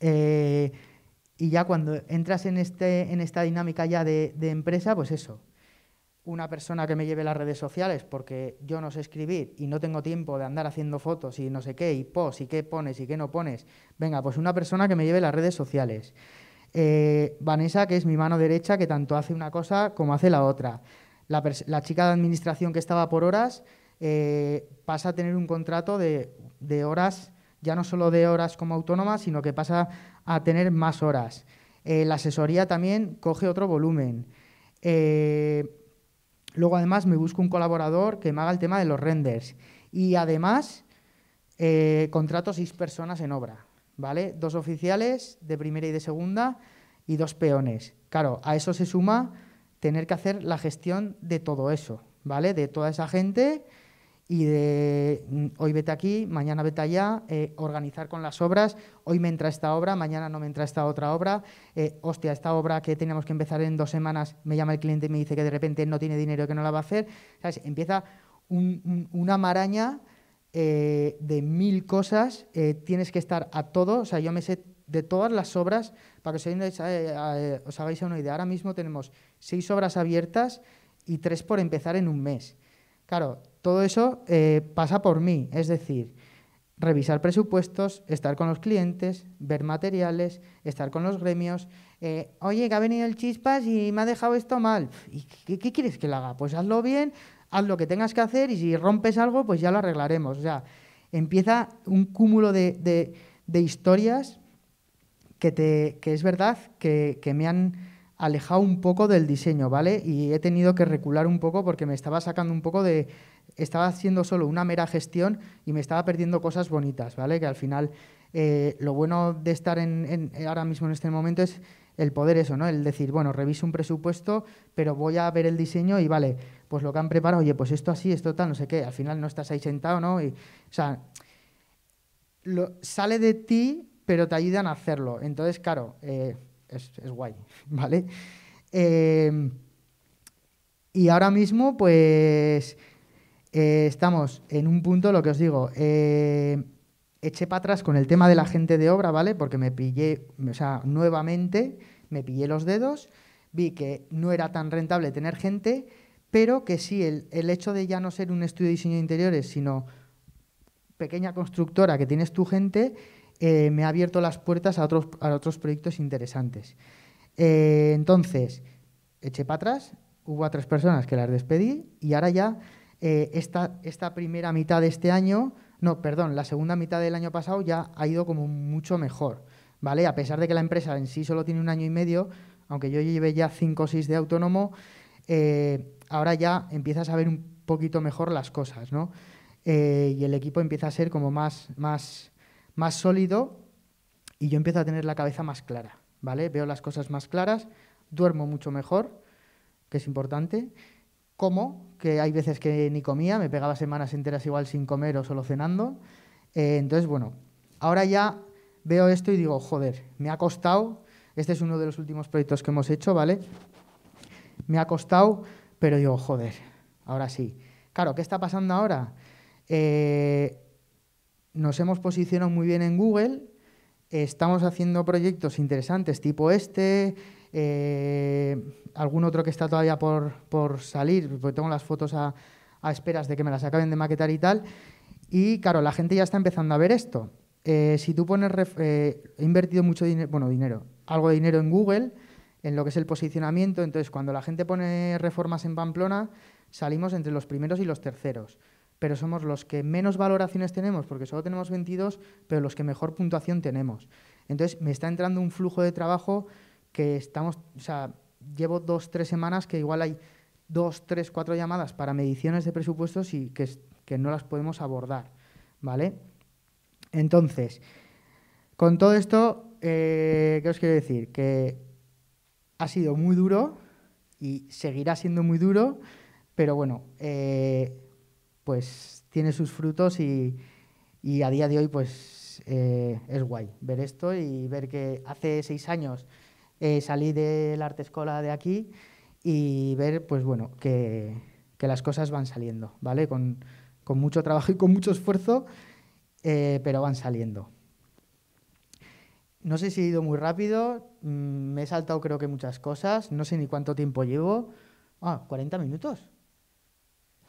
eh, y ya cuando entras en, este, en esta dinámica ya de, empresa, pues eso, una persona que me lleve las redes sociales porque yo no sé escribir y no tengo tiempo de andar haciendo fotos y no sé qué, y pos y qué pones y qué no pones. Venga, pues una persona que me lleve las redes sociales. Eh, Vanessa, que es mi mano derecha, que tanto hace una cosa como hace la otra. la chica de administración que estaba por horas, eh, pasa a tener un contrato de, horas, ya no solo de horas como autónoma, sino que pasa a tener más horas. Eh, la asesoría también coge otro volumen. Eh, luego, además, me busco un colaborador que me haga el tema de los renders. Y además, contrato seis personas en obra, ¿vale? Dos oficiales de primera y de segunda y dos peones. Claro, a eso se suma tener que hacer la gestión de todo eso, ¿vale? De toda esa gente y de mm, hoy vete aquí, mañana vete allá, eh, organizar con las obras, hoy me entra esta obra, mañana no me entra esta otra obra, eh, hostia, esta obra que teníamos que empezar en dos semanas, me llama el cliente y me dice que de repente no tiene dinero y que no la va a hacer, Empieza una maraña eh, de mil cosas, tienes que estar a todo, o sea, yo me sé de todas las obras, para que os, os hagáis una idea, ahora mismo tenemos seis obras abiertas y tres por empezar en un mes. Claro, todo eso eh, pasa por mí, es decir, revisar presupuestos, estar con los clientes, ver materiales, estar con los gremios. Eh, Oye, que ha venido el chispas y me ha dejado esto mal. ¿Y qué, quieres que lo haga? Pues hazlo bien, haz lo que tengas que hacer y si rompes algo, pues ya lo arreglaremos. O sea, empieza un cúmulo de, historias que, te, que, es verdad que, que me han alejado un poco del diseño, ¿vale? Y he tenido que recular un poco porque me estaba sacando un poco de, estaba haciendo solo una mera gestión y me estaba perdiendo cosas bonitas, ¿vale? Que al final eh, lo bueno de estar en, ahora mismo en este momento es el poder eso, ¿no? El decir, bueno, reviso un presupuesto, pero voy a ver el diseño y vale, pues lo que han preparado, oye, pues esto así, esto tal, no sé qué, al final no estás ahí sentado, ¿no? o sea, sale de ti, pero te ayudan a hacerlo. Entonces, claro, eh, es, guay, *laughs* ¿vale? Eh, y ahora mismo, pues eh, estamos en un punto, lo que os digo, eh, eché para atrás con el tema de la gente de obra, ¿vale? Porque me pillé, o sea, nuevamente me pillé los dedos, vi que no era tan rentable tener gente, pero que sí, el, hecho de ya no ser un estudio de diseño de interiores, sino pequeña constructora que tienes tu gente, eh, me ha abierto las puertas a otros, otros proyectos interesantes. entonces, eché para atrás, hubo a tres personas que las despedí y ahora ya eh, esta, primera mitad de este año, no, perdón, la segunda mitad del año pasado ya ha ido como mucho mejor, ¿vale? A pesar de que la empresa en sí solo tiene un año y medio, aunque yo lleve ya cinco o seis de autónomo, eh, ahora ya empiezas a ver un poquito mejor las cosas, ¿no? Eh, y el equipo empieza a ser como más, más, más sólido y yo empiezo a tener la cabeza más clara, ¿vale? Veo las cosas más claras, duermo mucho mejor, que es importante, como que hay veces que ni comía, me pegaba semanas enteras igual sin comer o solo cenando. Eh, entonces, bueno, ahora ya veo esto y digo, joder, me ha costado, este es uno de los últimos proyectos que hemos hecho, ¿vale? Me ha costado, pero digo, joder, ahora sí. Claro, ¿qué está pasando ahora? Eh, nos hemos posicionado muy bien en Google, estamos haciendo proyectos interesantes tipo este, eh, algún otro que está todavía por, salir, porque tengo las fotos a, esperas de que me las acaben de maquetar y tal. Y claro, la gente ya está empezando a ver esto. Eh, si tú pones, eh, he invertido mucho dinero, bueno, dinero, algo de dinero en Google, en lo que es el posicionamiento, entonces cuando la gente pone reformas en Pamplona, salimos entre los primeros y los terceros pero somos los que menos valoraciones tenemos, porque solo tenemos 22, pero los que mejor puntuación tenemos. Entonces, me está entrando un flujo de trabajo que estamos, o sea, llevo dos, tres semanas que igual hay dos, tres, cuatro llamadas para mediciones de presupuestos y que, no las podemos abordar, ¿vale? Entonces, con todo esto, eh, ¿qué os quiero decir? Que ha sido muy duro y seguirá siendo muy duro, pero bueno, eh, pues tiene sus frutos y, a día de hoy, pues eh, es guay ver esto y ver que hace seis años Salí eh, salir de la arte de aquí y ver, pues bueno, que, las cosas van saliendo, ¿vale? Con, mucho trabajo y con mucho esfuerzo, eh, pero van saliendo. No sé si he ido muy rápido, mm, me he saltado creo que muchas cosas, no sé ni cuánto tiempo llevo. Ah, 40 minutos.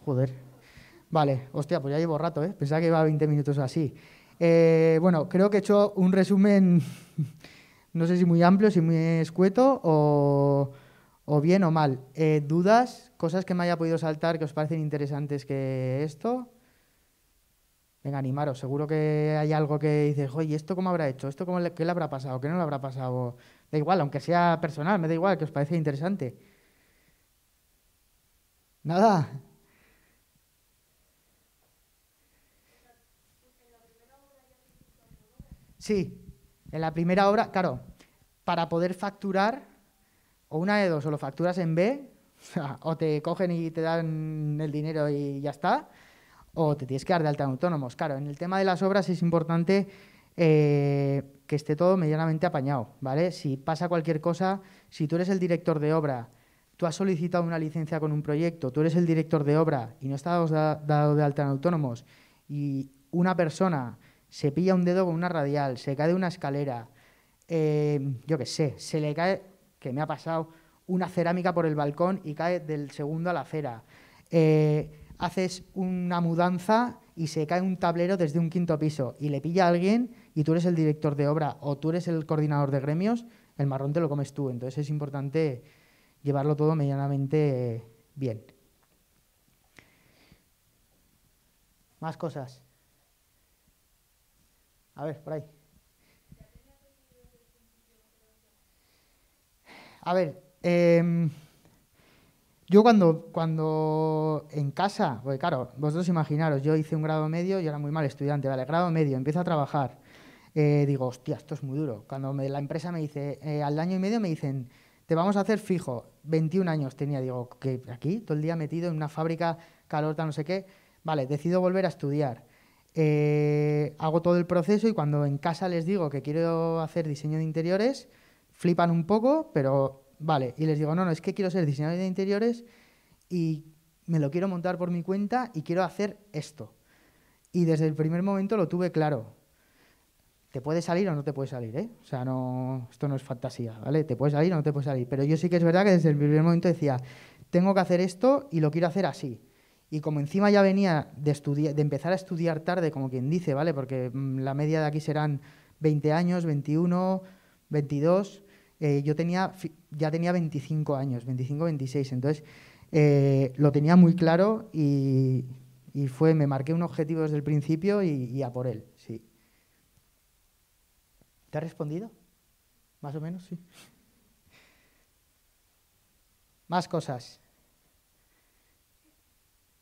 Joder. Vale, hostia, pues ya llevo rato, ¿eh? Pensaba que iba 20 minutos así. Eh, bueno, creo que he hecho un resumen *laughs* no sé si muy amplio, si muy escueto o, bien o mal. Eh, ¿Dudas? ¿Cosas que me haya podido saltar que os parecen interesantes que esto? Venga, animaros. Seguro que hay algo que dices, oye, ¿esto cómo habrá hecho? ¿Esto cómo qué le habrá pasado? ¿Qué no le habrá pasado? Da igual, aunque sea personal, me da igual, que os parece interesante. Nada. Sí. En la primera obra, claro, para poder facturar, o una de dos, o lo facturas en B, o te cogen y te dan el dinero y ya está, o te tienes que dar de alta en autónomos. Claro, en el tema de las obras es importante eh, que esté todo medianamente apañado, ¿vale? Si pasa cualquier cosa, si tú eres el director de obra, tú has solicitado una licencia con un proyecto, tú eres el director de obra y no estás dado de alta en autónomos y una persona se pilla un dedo con una radial, se cae de una escalera, eh, yo qué sé, se le cae, que me ha pasado, una cerámica por el balcón y cae del segundo a la acera. Eh, haces una mudanza y se cae un tablero desde un quinto piso y le pilla a alguien y tú eres el director de obra o tú eres el coordinador de gremios, el marrón te lo comes tú. Entonces es importante llevarlo todo medianamente bien. Más cosas. A ver, por ahí. A ver, em, yo cuando, cuando en casa, porque claro, vosotros imaginaros, yo hice un grado medio, y era muy mal estudiante, vale, grado medio, empiezo a trabajar, eh, digo, hostia, esto es muy duro. Cuando la empresa me dice, eh, al año y medio me dicen, te vamos a hacer fijo, 21 años tenía, digo, que aquí, todo el día metido en una fábrica, calorta, no sé qué, vale, decido volver a estudiar. Eh, hago todo el proceso y cuando en casa les digo que quiero hacer diseño de interiores, flipan un poco, pero vale. Y les digo, no, no, es que quiero ser diseñador de interiores y me lo quiero montar por mi cuenta y quiero hacer esto. Y desde el primer momento lo tuve claro. Te puede salir o no te puede salir, ¿eh? O sea, no, esto no es fantasía, ¿vale? Te puede salir o no te puede salir. Pero yo sí que es verdad que desde el primer momento decía, tengo que hacer esto y lo quiero hacer así. Y como encima ya venía de, de empezar a estudiar tarde, como quien dice, ¿vale? Porque mm, la media de aquí serán 20 años, 21, 22. Eh, yo tenía, ya tenía 25 años, 25, 26. Entonces, eh, lo tenía muy claro y, fue, me marqué un objetivo desde el principio y, y a por él, sí. ¿Te ha respondido? Más o menos, sí. Más cosas.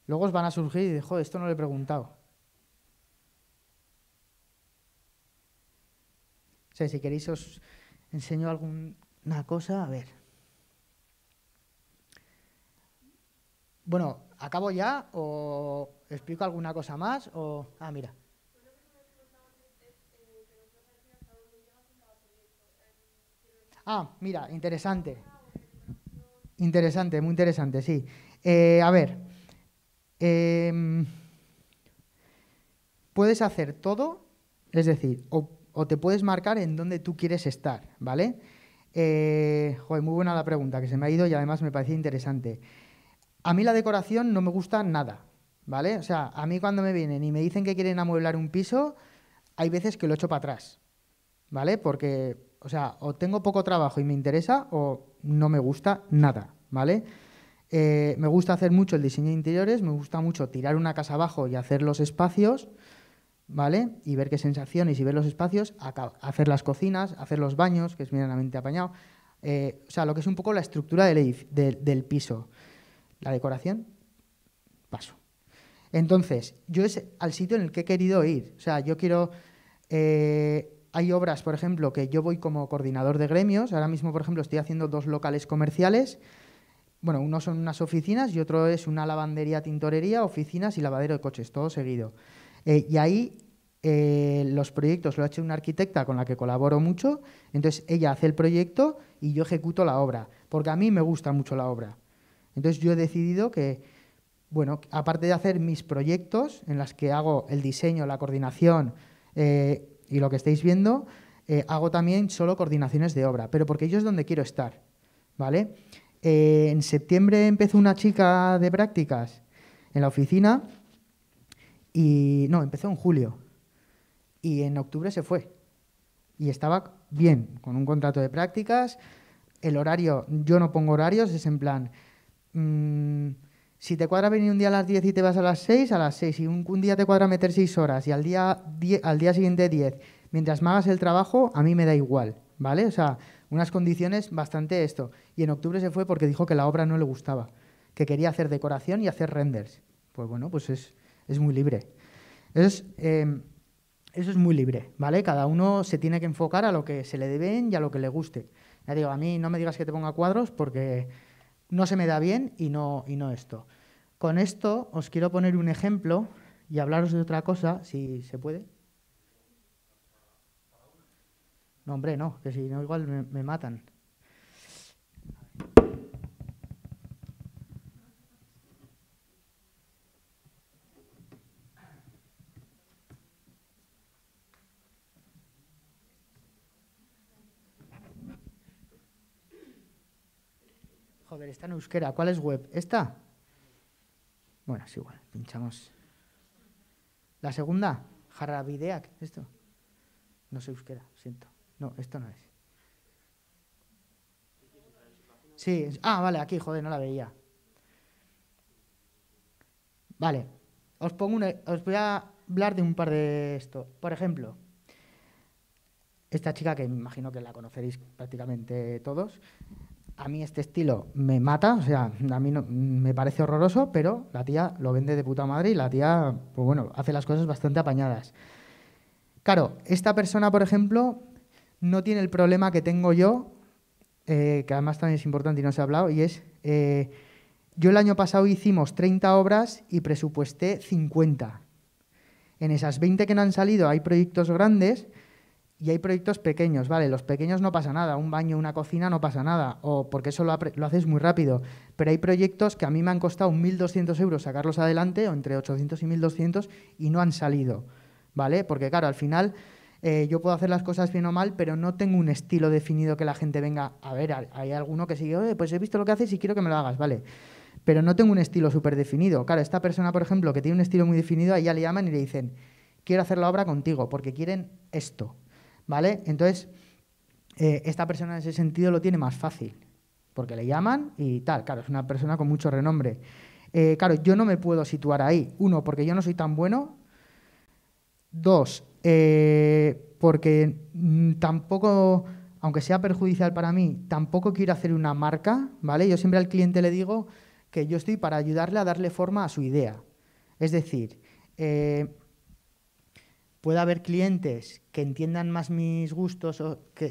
Luego os van a surgir y joder, esto no le he preguntado. si queréis os enseño alguna cosa, a ver. Bueno, ¿acabo ya o explico alguna cosa más? O... Ah, mira. Ah, mira, interesante. Interesante, muy interesante, sí. Eh, a ver, Em, puedes hacer todo, es decir, o, te puedes marcar en donde tú quieres estar, ¿vale? Eh, joder, muy buena la pregunta, que se me ha ido y además me parece interesante. A mí la decoración no me gusta nada, ¿vale? O sea, a mí cuando me vienen y me dicen que quieren amueblar un piso, hay veces que lo echo para atrás, ¿vale? Porque, o sea, o tengo poco trabajo y me interesa o no me gusta nada, ¿vale? Eh, me gusta hacer mucho el diseño de interiores, me gusta mucho tirar una casa abajo y hacer los espacios, ¿vale? Y ver qué sensaciones y ver los espacios, hacer las cocinas, hacer los baños, que es medianamente apañado. Eh, o sea, lo que es un poco la estructura del, piso. La decoración, paso. Entonces, yo es al sitio en el que he querido ir. O sea, yo quiero... Eh, hay obras, por ejemplo, que yo voy como coordinador de gremios. Ahora mismo, por ejemplo, estoy haciendo dos locales comerciales bueno, uno son unas oficinas y otro es una lavandería, tintorería, oficinas y lavadero de coches, todo seguido. Eh, y ahí eh, los proyectos lo ha hecho una arquitecta con la que colaboro mucho, entonces ella hace el proyecto y yo ejecuto la obra, porque a mí me gusta mucho la obra. Entonces yo he decidido que, bueno, aparte de hacer mis proyectos en las que hago el diseño, la coordinación eh, y lo que estáis viendo, hago también solo coordinaciones de obra, pero porque yo es donde quiero estar, ¿vale? Eh, en septiembre empezó una chica de prácticas en la oficina y no, empezó en julio y en octubre se fue y estaba bien, con un contrato de prácticas, el horario, yo no pongo horarios, es en plan, mm, si te cuadra venir un día a las 10 y te vas a las 6, a las 6, y un, día te cuadra meter 6 horas y al día, al día siguiente 10, mientras me hagas el trabajo, a mí me da igual, ¿vale? O sea, unas condiciones bastante esto. Y en octubre se fue porque dijo que la obra no le gustaba, que quería hacer decoración y hacer renders. Pues bueno, pues es, muy libre. Es, em, eso es muy libre, ¿vale? Cada uno se tiene que enfocar a lo que se le deben y a lo que le guste. Ya digo, a mí no me digas que te ponga cuadros porque no se me da bien y no, y no esto. Con esto os quiero poner un ejemplo y hablaros de otra cosa, si se puede. No, hombre, no, que si no igual me, matan. Joder, está en euskera. ¿Cuál es web? ¿Esta? Bueno, es igual, pinchamos. La segunda, jarabideac esto. No sé euskera, siento. No, esto no es. Sí, ah, vale, aquí, joder, no la veía. Vale, os, pongo os voy a hablar de un par de esto. Por ejemplo, esta chica que me imagino que la conoceréis prácticamente todos, a mí este estilo me mata, o sea, a mí me parece horroroso, pero la tía lo vende de puta madre y la tía, pues bueno, hace las cosas bastante apañadas. Claro, esta persona, por ejemplo, no tiene el problema que tengo yo, eh, que además también es importante y no se ha hablado, y es, eh, yo el año pasado hicimos 30 obras y presupuesté 50. En esas 20 que no han salido hay proyectos grandes y hay proyectos pequeños, ¿vale? Los pequeños no pasa nada, un baño, una cocina no pasa nada, o porque eso lo, lo haces muy rápido. Pero hay proyectos que a mí me han costado 1.200 euros sacarlos adelante, o entre 800 y 1.200, y no han salido, ¿vale? Porque claro, al final eh, yo puedo hacer las cosas bien o mal, pero no tengo un estilo definido que la gente venga a ver. Hay alguno que sigue, pues he visto lo que haces y quiero que me lo hagas, vale. Pero no tengo un estilo súper definido. Claro, esta persona, por ejemplo, que tiene un estilo muy definido, a ella le llaman y le dicen, quiero hacer la obra contigo, porque quieren esto, ¿vale? Entonces, eh, esta persona en ese sentido lo tiene más fácil, porque le llaman y tal. Claro, es una persona con mucho renombre. Eh, claro, yo no me puedo situar ahí. Uno, porque yo no soy tan bueno. Dos, eh, porque mm, tampoco, aunque sea perjudicial para mí, tampoco quiero hacer una marca, ¿vale? Yo siempre al cliente le digo que yo estoy para ayudarle a darle forma a su idea. Es decir, eh, puede haber clientes que entiendan más mis gustos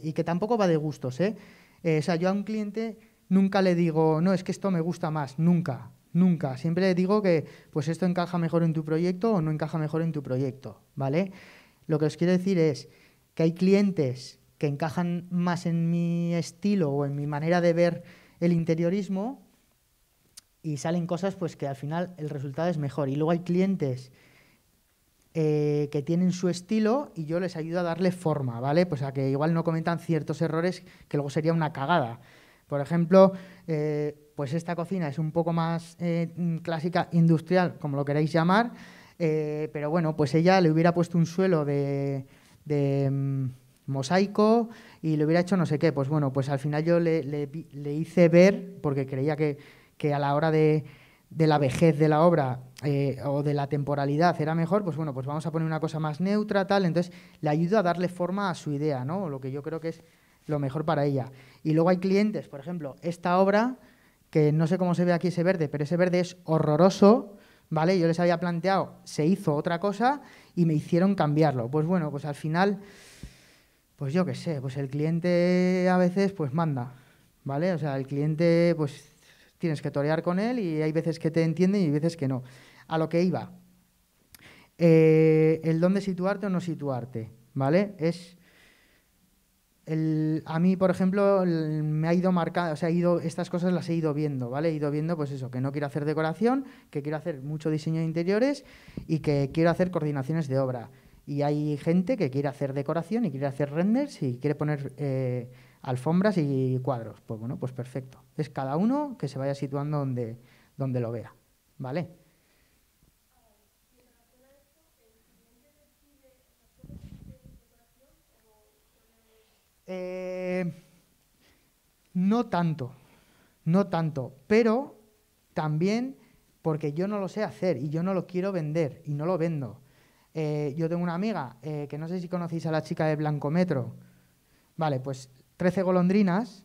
y que tampoco va de gustos, ¿eh? ¿eh? O sea, yo a un cliente nunca le digo, no, es que esto me gusta más, nunca, nunca. Siempre le digo que, pues esto encaja mejor en tu proyecto o no encaja mejor en tu proyecto, ¿vale? vale lo que os quiero decir es que hay clientes que encajan más en mi estilo o en mi manera de ver el interiorismo y salen cosas pues que al final el resultado es mejor. Y luego hay clientes eh, que tienen su estilo y yo les ayudo a darle forma, ¿vale? Pues a que igual no cometan ciertos errores que luego sería una cagada. Por ejemplo, eh, pues esta cocina es un poco más eh, clásica industrial, como lo queréis llamar, eh, pero bueno, pues ella le hubiera puesto un suelo de, mm, mosaico y le hubiera hecho no sé qué. Pues bueno, pues al final yo le, hice ver, porque creía que, a la hora de, la vejez de la obra eh, o de la temporalidad era mejor, pues bueno, pues vamos a poner una cosa más neutra, tal. Entonces le ayudo a darle forma a su idea, ¿no? Lo que yo creo que es lo mejor para ella. Y luego hay clientes, por ejemplo, esta obra, que no sé cómo se ve aquí ese verde, pero ese verde es horroroso ¿vale? Yo les había planteado, se hizo otra cosa y me hicieron cambiarlo. Pues bueno, pues al final, pues yo qué sé, pues el cliente a veces pues manda, ¿vale? O sea, el cliente pues tienes que torear con él y hay veces que te entienden y hay veces que no. A lo que iba, eh, el dónde situarte o no situarte, ¿vale? Es a mí, por ejemplo, me ha ido o sea, ido, estas cosas las he ido viendo, ¿vale? He ido viendo, pues eso, que no quiero hacer decoración, que quiero hacer mucho diseño de interiores y que quiero hacer coordinaciones de obra. Y hay gente que quiere hacer decoración y quiere hacer renders y quiere poner eh, alfombras y cuadros. Pues bueno, pues perfecto. Es cada uno que se vaya situando donde, donde lo vea, ¿vale? Eh, no tanto, no tanto, pero también porque yo no lo sé hacer y yo no lo quiero vender y no lo vendo. Eh, yo tengo una amiga, eh, que no sé si conocéis a la chica de Blancometro. Vale, pues 13 golondrinas,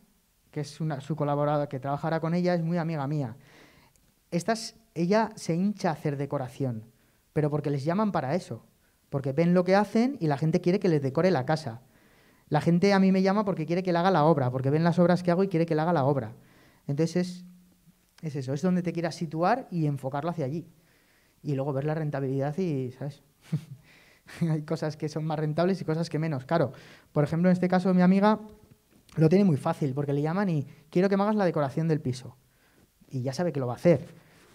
que es su colaboradora que trabajará con ella, es muy amiga mía. Estas, ella se hincha a hacer decoración, pero porque les llaman para eso, porque ven lo que hacen y la gente quiere que les decore la casa. La gente a mí me llama porque quiere que le haga la obra, porque ven las obras que hago y quiere que le haga la obra. Entonces es, eso, es donde te quieras situar y enfocarlo hacia allí. Y luego ver la rentabilidad y, ¿sabes? *laughs* Hay cosas que son más rentables y cosas que menos. Claro, por ejemplo, en este caso mi amiga lo tiene muy fácil porque le llaman y quiero que me hagas la decoración del piso. Y ya sabe que lo va a hacer.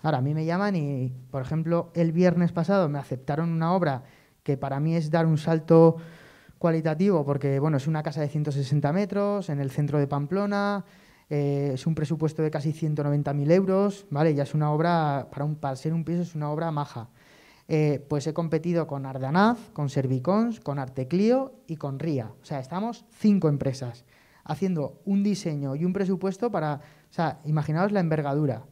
Ahora, a mí me llaman y, por ejemplo, el viernes pasado me aceptaron una obra que para mí es dar un salto cualitativo porque bueno, es una casa de 160 metros en el centro de Pamplona, eh, es un presupuesto de casi 190.000 euros, ¿vale? ya es una obra, para, un, para ser un piso es una obra maja. Eh, pues he competido con Ardanaz, con Servicons, con Arteclio y con RIA. O sea, estamos cinco empresas haciendo un diseño y un presupuesto para, o sea, imaginaos la envergadura,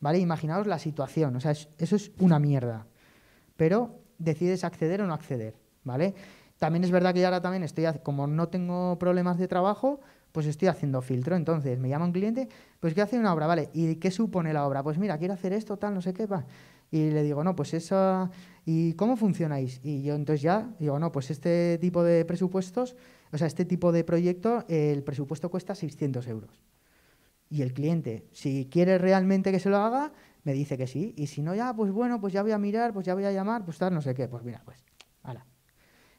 ¿vale? Imaginaos la situación, o sea, eso es una mierda. Pero decides acceder o no acceder, ¿vale? También es verdad que ahora también estoy, como no tengo problemas de trabajo, pues estoy haciendo filtro. Entonces, me llama un cliente, pues ¿qué hace una obra? Vale, ¿y qué supone la obra? Pues mira, quiero hacer esto, tal, no sé qué, va. Y le digo, no, pues eso, ¿Y cómo funcionáis? Y yo entonces ya digo, no, pues este tipo de presupuestos, o sea, este tipo de proyecto, el presupuesto cuesta 600 euros. Y el cliente, si quiere realmente que se lo haga, me dice que sí. Y si no, ya, pues bueno, pues ya voy a mirar, pues ya voy a llamar, pues tal, no sé qué. Pues mira, pues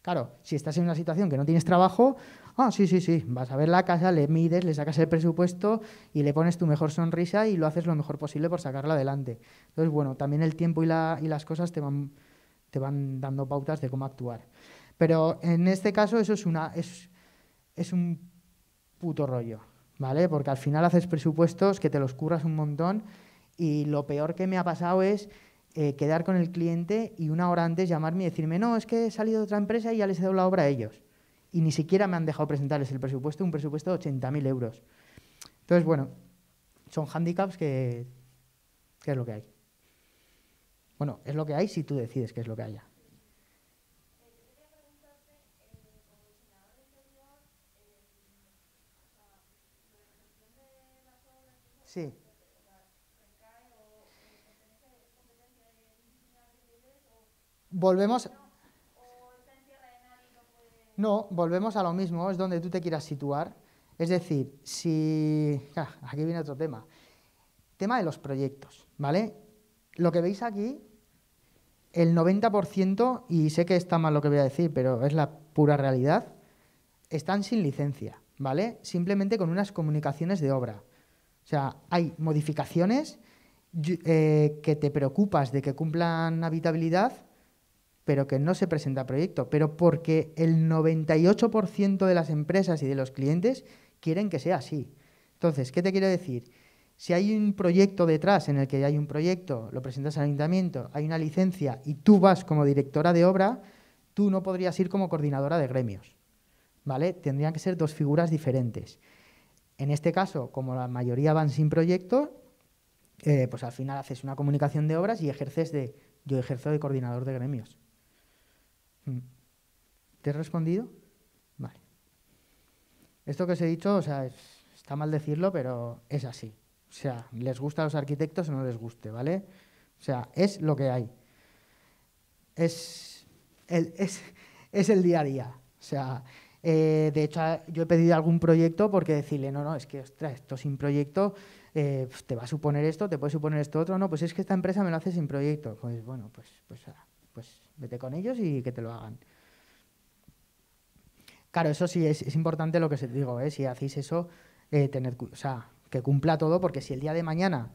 Claro, si estás en una situación que no tienes trabajo, ah, sí, sí, sí, vas a ver la casa, le mides, le sacas el presupuesto y le pones tu mejor sonrisa y lo haces lo mejor posible por sacarla adelante. Entonces, bueno, también el tiempo y, y las cosas te van, te van dando pautas de cómo actuar. Pero en este caso eso es, una, es, es un puto rollo, ¿vale? Porque al final haces presupuestos que te los curras un montón y lo peor que me ha pasado es eh, quedar con el cliente y una hora antes llamarme y decirme, no, es que he salido de otra empresa y ya les he dado la obra a ellos. Y ni siquiera me han dejado presentarles el presupuesto, un presupuesto de 80.000 euros. Entonces, bueno, son handicaps que, que es lo que hay. Bueno, es lo que hay si tú decides qué es lo que haya. Sí. volvemos... No, volvemos a lo mismo, es donde tú te quieras situar. Es decir, si... aquí viene otro tema. Tema de los proyectos, ¿vale? Lo que veis aquí, el 90%, y sé que está mal lo que voy a decir, pero es la pura realidad, están sin licencia, ¿vale? Simplemente con unas comunicaciones de obra. O sea, hay modificaciones eh, que te preocupas de que cumplan habitabilidad, pero que no se presenta proyecto, pero porque el 98% de las empresas y de los clientes quieren que sea así. Entonces, ¿qué te quiero decir? Si hay un proyecto detrás en el que hay un proyecto, lo presentas al ayuntamiento, hay una licencia y tú vas como directora de obra, tú no podrías ir como coordinadora de gremios. ¿Vale? Tendrían que ser dos figuras diferentes. En este caso, como la mayoría van sin proyecto, eh, pues al final haces una comunicación de obras y ejerces de, yo ejerzo de coordinador de gremios. Mm. ¿Te he respondido? Vale. Esto que os he dicho, o sea, está mal decirlo, pero es así. O sea, les gusta a los arquitectos o no les guste, ¿vale? O sea, es lo que hay. Es el, es, el día a día. O sea, eh, de hecho, yo he pedido algún proyecto porque decirle, no, no, es que, ostras, esto sin proyecto eh, pues te va a suponer esto, te puede suponer esto otro, no, pues es que esta empresa me lo hace sin proyecto. Pues bueno, pues, pues, pues vete con ellos y que te lo hagan. Claro, eso sí es, importante lo que os digo, ¿eh? si hacéis eso, eh, o sea, que cumpla todo, porque si el día de mañana,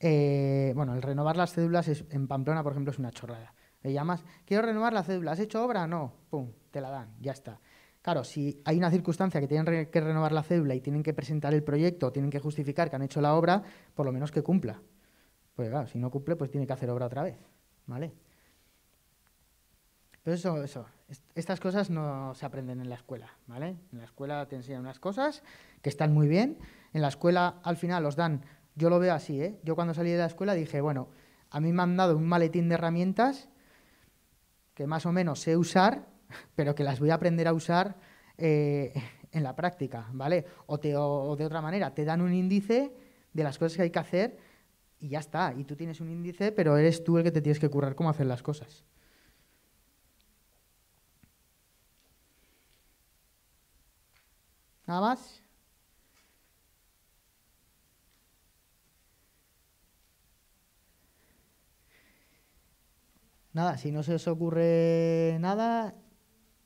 eh, bueno, el renovar las cédulas en Pamplona, por ejemplo, es una chorrada. Le llamas, quiero renovar la cédula, ¿has hecho obra? No, pum, te la dan, ya está. Claro, si hay una circunstancia que tienen que renovar la cédula y tienen que presentar el proyecto, tienen que justificar que han hecho la obra, por lo menos que cumpla. Pues claro, si no cumple, pues tiene que hacer obra otra vez, ¿vale? Pero eso, eso, estas cosas no se aprenden en la escuela, ¿vale? En la escuela te enseñan unas cosas que están muy bien. En la escuela, al final, os dan, yo lo veo así, ¿eh? Yo cuando salí de la escuela dije, bueno, a mí me han dado un maletín de herramientas que más o menos sé usar, *laughs* pero que las voy a aprender a usar eh, en la práctica, ¿vale? O, o de otra manera, te dan un índice de las cosas que hay que hacer y ya está. Y tú tienes un índice, pero eres tú el que te tienes que currar cómo hacer las cosas. Nada más. Nada, si no se os ocurre nada,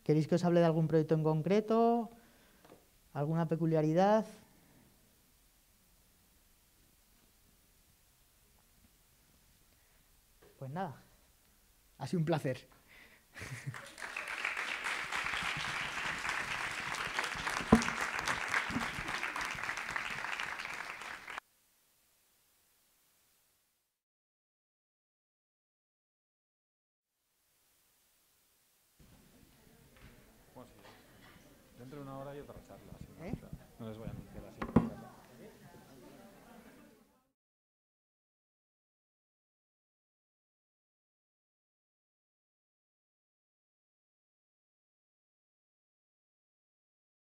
¿queréis que os hable de algún proyecto en concreto? ¿Alguna peculiaridad? Pues nada, ha sido un placer. *laughs*